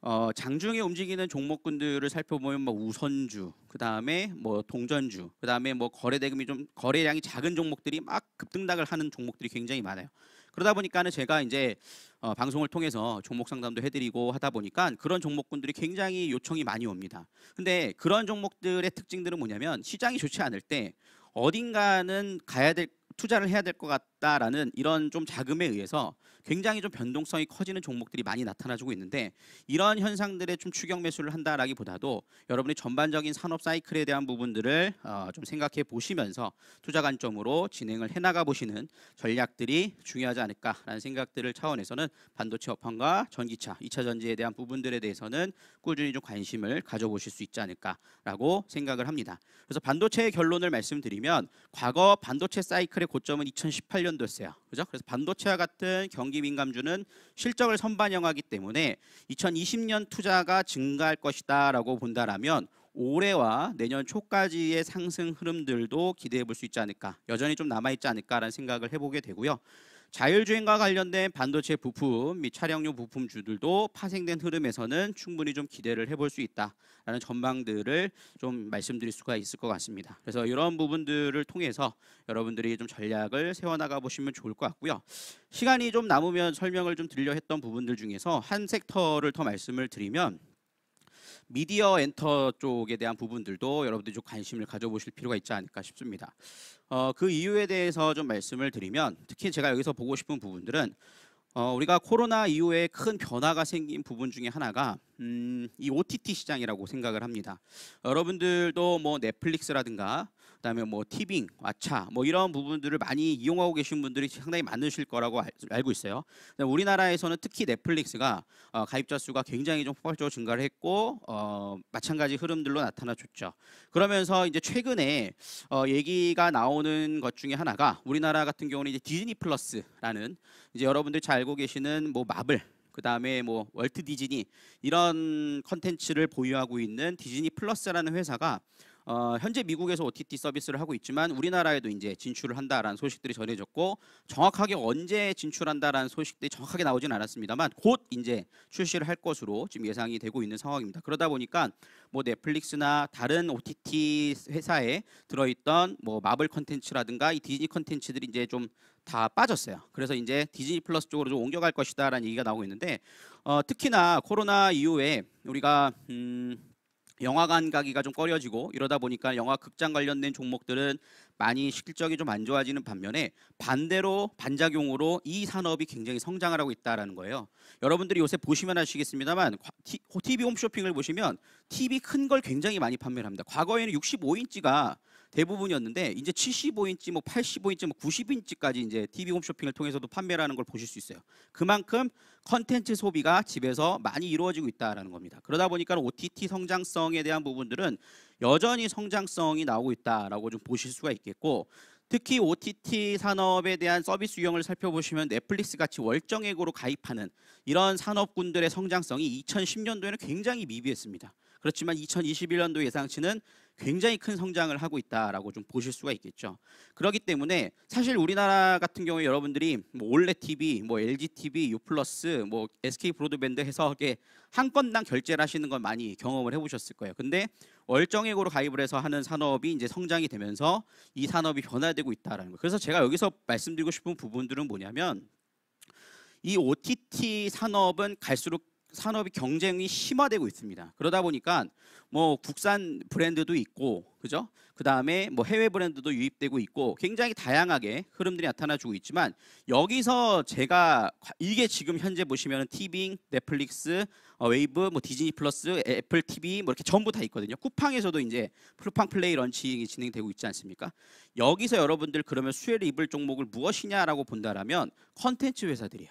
어, 장중에 움직이는 종목군들을 살펴보면 뭐 우선주, 그 다음에 뭐 동전주, 그 다음에 뭐 거래 대금이 좀 거래량이 작은 종목들이 막 급등락을 하는 종목들이 굉장히 많아요. 그러다 보니까는 제가 이제 어, 방송을 통해서 종목 상담도 해드리고 하다 보니까 그런 종목군들이 굉장히 요청이 많이 옵니다. 근데 그런 종목들의 특징들은 뭐냐면 시장이 좋지 않을 때 어딘가는 가야 될 투자를 해야 될 것 같. 아요 있다라는 이런 좀 자금에 의해서 굉장히 좀 변동성이 커지는 종목들이 많이 나타나주고 있는데 이런 현상들에 좀 추격 매수를 한다라기보다도 여러분이 전반적인 산업 사이클에 대한 부분들을 어, 좀 생각해 보시면서 투자 관점으로 진행을 해나가 보시는 전략들이 중요하지 않을까라는 생각들을 차원에서는 반도체 업황과 전기차, 2차 전지에 대한 부분들에 대해서는 꾸준히 좀 관심을 가져보실 수 있지 않을까라고 생각을 합니다. 그래서 반도체의 결론을 말씀드리면 과거 반도체 사이클의 고점은 2018년 관련됐어요. 그죠? 그래서 반도체와 같은 경기 민감주는 실적을 선반영하기 때문에 2020년 투자가 증가할 것이다라고 본다라면 올해와 내년 초까지의 상승 흐름들도 기대해 볼 수 있지 않을까. 여전히 좀 남아 있지 않을까라는 생각을 해보게 되고요. 자율주행과 관련된 반도체 부품 및 차량용 부품주들도 파생된 흐름에서는 충분히 좀 기대를 해볼 수 있다라는 전망들을 좀 말씀드릴 수가 있을 것 같습니다. 그래서 이런 부분들을 통해서 여러분들이 좀 전략을 세워나가 보시면 좋을 것 같고요. 시간이 좀 남으면 설명을 좀드려 했던 부분들 중에서 한 섹터를 더 말씀을 드리면 미디어 엔터 쪽에 대한 부분들도 여러분들이 좀 관심을 가져보실 필요가 있지 않을까 싶습니다. 어, 그 이유에 대해서 좀 말씀을 드리면 특히 제가 여기서 보고 싶은 부분들은 어, 우리가 코로나 이후에 큰 변화가 생긴 부분 중에 하나가 음, 이 OTT 시장이라고 생각을 합니다. 여러분들도 뭐 넷플릭스라든가 그다음에 뭐 티빙, 왓챠 뭐 이런 부분들을 많이 이용하고 계신 분들이 상당히 많으실 거라고 알, 고 있어요. 우리나라에서는 특히 넷플릭스가 어, 가입자 수가 굉장히 좀 폭발적으로 증가를 했고 어, 마찬가지 흐름들로 나타나줬죠. 그러면서 이제 최근에 어, 얘기가 나오는 것 중에 하나가 우리나라 같은 경우는 이제 디즈니 플러스라는 이제 여러분들 잘 알고 계시는 뭐 마블 그 다음에 뭐 월트 디즈니 이런 컨텐츠를 보유하고 있는 디즈니 플러스라는 회사가 어, 현재 미국에서 OTT 서비스를 하고 있지만 우리나라에도 이제 진출을 한다라는 소식들이 전해졌고 정확하게 언제 진출한다라는 소식들이 정확하게 나오진 않았습니다만 곧 이제 출시를 할 것으로 지금 예상이 되고 있는 상황입니다. 그러다 보니까 뭐 넷플릭스나 다른 OTT 회사에 들어있던 뭐 마블 컨텐츠라든가 이 디즈니 컨텐츠들이 이제 좀다 빠졌어요. 그래서 이제 디즈니 플러스 쪽으로 좀 옮겨갈 것이다라는 얘기가 나오고 있는데 어, 특히나 코로나 이후에 우리가 음, 영화관 가기가 좀 꺼려지고 이러다 보니까 영화 극장 관련된 종목들은 많이 실적이 좀 안 좋아지는 반면에 반대로 반작용으로 이 산업이 굉장히 성장을 하고 있다라는 거예요. 여러분들이 요새 보시면 아시겠습니다만 TV 홈쇼핑을 보시면 TV 큰 걸 굉장히 많이 판매를 합니다. 과거에는 65인치가 대부분이었는데 이제 75인치, 뭐 85인치, 뭐 90인치까지 이제 TV 홈쇼핑을 통해서도 판매라는 걸 보실 수 있어요. 그만큼 컨텐츠 소비가 집에서 많이 이루어지고 있다라는 겁니다. 그러다 보니까 OTT 성장성에 대한 부분들은 여전히 성장성이 나오고 있다라고 좀 보실 수가 있겠고 특히 OTT 산업에 대한 서비스 유형을 살펴보시면 넷플릭스 같이 월정액으로 가입하는 이런 산업군들의 성장성이 2010년도에는 굉장히 미비했습니다. 그렇지만 2021년도 예상치는 굉장히 큰 성장을 하고 있다라고 좀 보실 수가 있겠죠. 그렇기 때문에 사실 우리나라 같은 경우에 여러분들이 뭐 올레 TV, 뭐 LG TV, 유플러스, 뭐 SK 브로드밴드 해서 한 건당 결제를 하시는 건 많이 경험을 해보셨을 거예요. 근데 월정액으로 가입을 해서 하는 산업이 이제 성장이 되면서 이 산업이 변화되고 있다라는 거. 그래서 제가 여기서 말씀드리고 싶은 부분들은 뭐냐면 이 OTT 산업은 갈수록 산업이 경쟁이 심화되고 있습니다. 그러다 보니까 뭐 국산 브랜드도 있고 그죠? 그다음에 뭐 해외 브랜드도 유입되고 있고 굉장히 다양하게 흐름들이 나타나주고 있지만 여기서 제가 이게 지금 현재 보시면 티빙, 넷플릭스, 어, 웨이브, 뭐 디즈니 플러스, 애플 TV 뭐 이렇게 전부 다 있거든요. 쿠팡에서도 이제 쿠팡 플레이 런칭이 진행되고 있지 않습니까? 여기서 여러분들 그러면 수혜를 입을 종목을 무엇이냐라고 본다라면 컨텐츠 회사들이에요.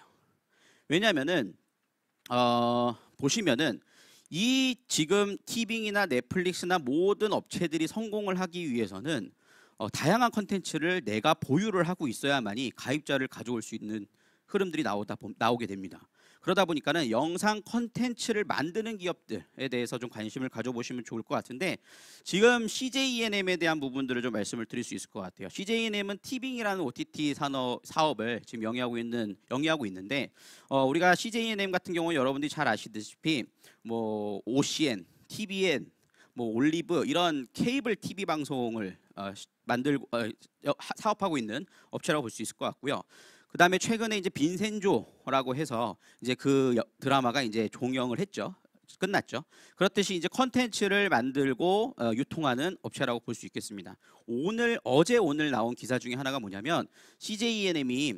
왜냐면은 어, 보시면은 이 지금 티빙이나 넷플릭스나 모든 업체들이 성공을 하기 위해서는 어, 다양한 컨텐츠를 내가 보유를 하고 있어야만이 가입자를 가져올 수 있는 흐름들이 나오다 나오게 됩니다. 그러다 보니까는 영상 컨텐츠를 만드는 기업들에 대해서 좀 관심을 가져보시면 좋을 것 같은데 지금 CJNM에 e 대한 부분들을 좀 말씀을 드릴 수 있을 것 같아요. CJNM은 e 티빙이라는 OTT 산업 사업을 지금 영위하고 있는 영위하고 있는데 어, 우리가 CJNM e 같은 경우 여러분들이 잘 아시다시피 뭐 OCN, TBN, 뭐 올리브 이런 케이블 TV 방송을 어, 만들고 어, 사업하고 있는 업체라고 볼 수 있을 것 같고요. 그 다음에 최근에 이제 빈센조라고 해서 이제 그 드라마가 이제 종영을 했죠. 끝났죠. 그렇듯이 이제 컨텐츠를 만들고 어, 유통하는 업체라고 볼 수 있겠습니다. 오늘 어제 오늘 나온 기사 중에 하나가 뭐냐면 CJENM이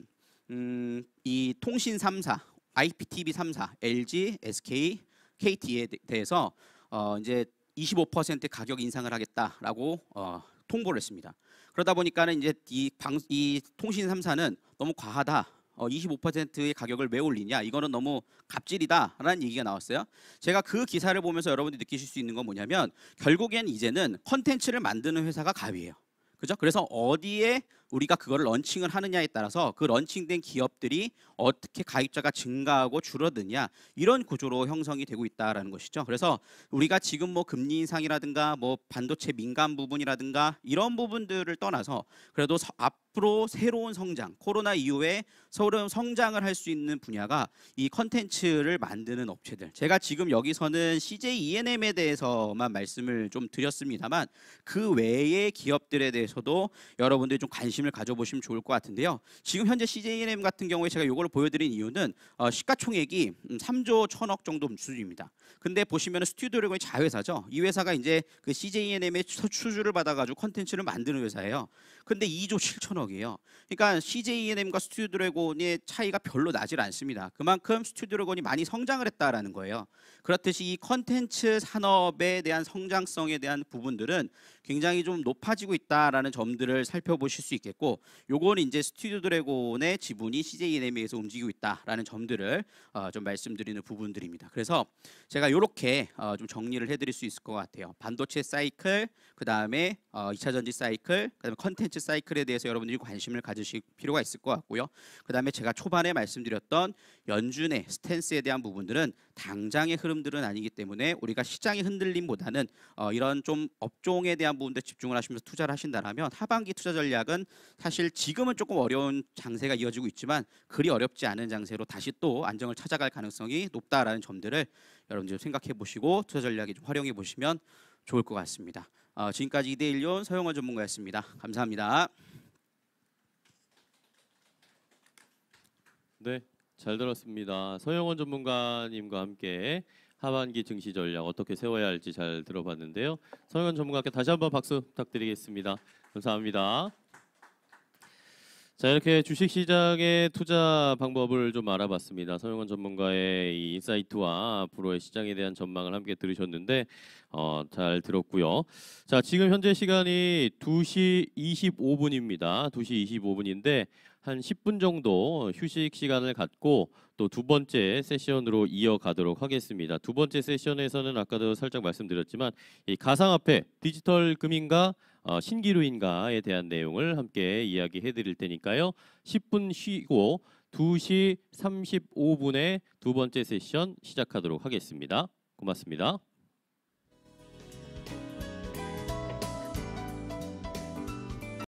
음, 이 통신 3사, IPTV 3사, LG, SK, KT에 대해서 어, 이제 25% 가격 인상을 하겠다라고 어, 통보를 했습니다. 그러다 보니까는 이제 이, 방, 이 통신 3사는 너무 과하다. 어, 25%의 가격을 왜 올리냐? 이거는 너무 갑질이다라는 얘기가 나왔어요. 제가 그 기사를 보면서 여러분들이 느끼실 수 있는 건 뭐냐면 결국엔 이제는 컨텐츠를 만드는 회사가 갑이에요. 그죠? 그래서 어디에 우리가 그걸 런칭을 하느냐에 따라서 그 런칭된 기업들이 어떻게 가입자가 증가하고 줄어드냐 이런 구조로 형성이 되고 있다라는 것이죠. 그래서 우리가 지금 뭐 금리 인상이라든가 뭐 반도체 민간 부분이라든가 이런 부분들을 떠나서 그래도 앞 앞으로 새로운 성장, 코로나 이후에 새로운 성장을 할 수 있는 분야가 이 컨텐츠를 만드는 업체들. 제가 지금 여기서는 CJ ENM에 대해서만 말씀을 좀 드렸습니다만 그 외의 기업들에 대해서도 여러분들이 좀 관심을 가져보시면 좋을 것 같은데요. 지금 현재 CJ ENM 같은 경우에 제가 이걸 보여드린 이유는 어, 시가총액이 3조 음, 1천억 정도 수준입니다. 근데 보시면 스튜디오레곤이 자회사죠. 이 회사가 이제 그 CJ ENM의 수주를 받아가지고 컨텐츠를 만드는 회사예요. 근데 2조 7천억이에요. 그러니까 c j e m 과 스튜디오 드래곤의 차이가 별로 나질 않습니다. 그만큼 스튜디오 드래곤이 많이 성장을 했다라는 거예요. 그렇듯이 이 컨텐츠 산업에 대한 성장성에 대한 부분들은 굉장히 좀 높아지고 있다라는 점들을 살펴보실 수 있겠고 요건 이제 스튜디오 드래곤의 지분이 CJ 이네미에서 움직이고 있다라는 점들을 어, 좀 말씀드리는 부분들입니다. 그래서 제가 이렇게 어, 좀 정리를 해드릴 수 있을 것 같아요. 반도체 사이클, 그 다음에 어, 2차 전지 사이클, 그 다음에 컨텐츠 사이클에 대해서 여러분들이 관심을 가지실 필요가 있을 것 같고요. 그 다음에 제가 초반에 말씀드렸던 연준의 스탠스에 대한 부분들은 당장의 흐름들은 아니기 때문에 우리가 시장의 흔들림보다는 어, 이런 좀 업종에 대한 대한 부분에 집중을 하시면서 투자를 하신다면 하반기 투자 전략은 사실 지금은 조금 어려운 장세가 이어지고 있지만 그리 어렵지 않은 장세로 다시 또 안정을 찾아갈 가능성이 높다라는 점들을 여러분들 생각해 보시고 투자 전략에 좀 활용해 보시면 좋을 것 같습니다. 어, 지금까지 이대일론 서영원 전문가였습니다. 감사합니다. 네, 잘 들었습니다. 서영원 전문가님과 함께 하반기 증시 전략 어떻게 세워야 할지 잘 들어봤는데요. 서영현 전문가께 다시 한번 박수 부탁드리겠습니다. 감사합니다. 자 이렇게 주식시장의 투자 방법을 좀 알아봤습니다. 서영원 전문가의 인사이트와 앞으의 시장에 대한 전망을 함께 들으셨는데 어, 잘 들었고요. 자 지금 현재 시간이 2시 25분입니다. 2시 25분인데 한 10분 정도 휴식 시간을 갖고 또 두 번째 세션으로 이어가도록 하겠습니다. 두 번째 세션에서는 아까도 살짝 말씀드렸지만 이 가상화폐 디지털 금인가 어, 신기루인가에 대한 내용을 함께 이야기해 드릴 테니까요. 10분 쉬고 2시 35분에 두 번째 세션 시작하도록 하겠습니다. 고맙습니다.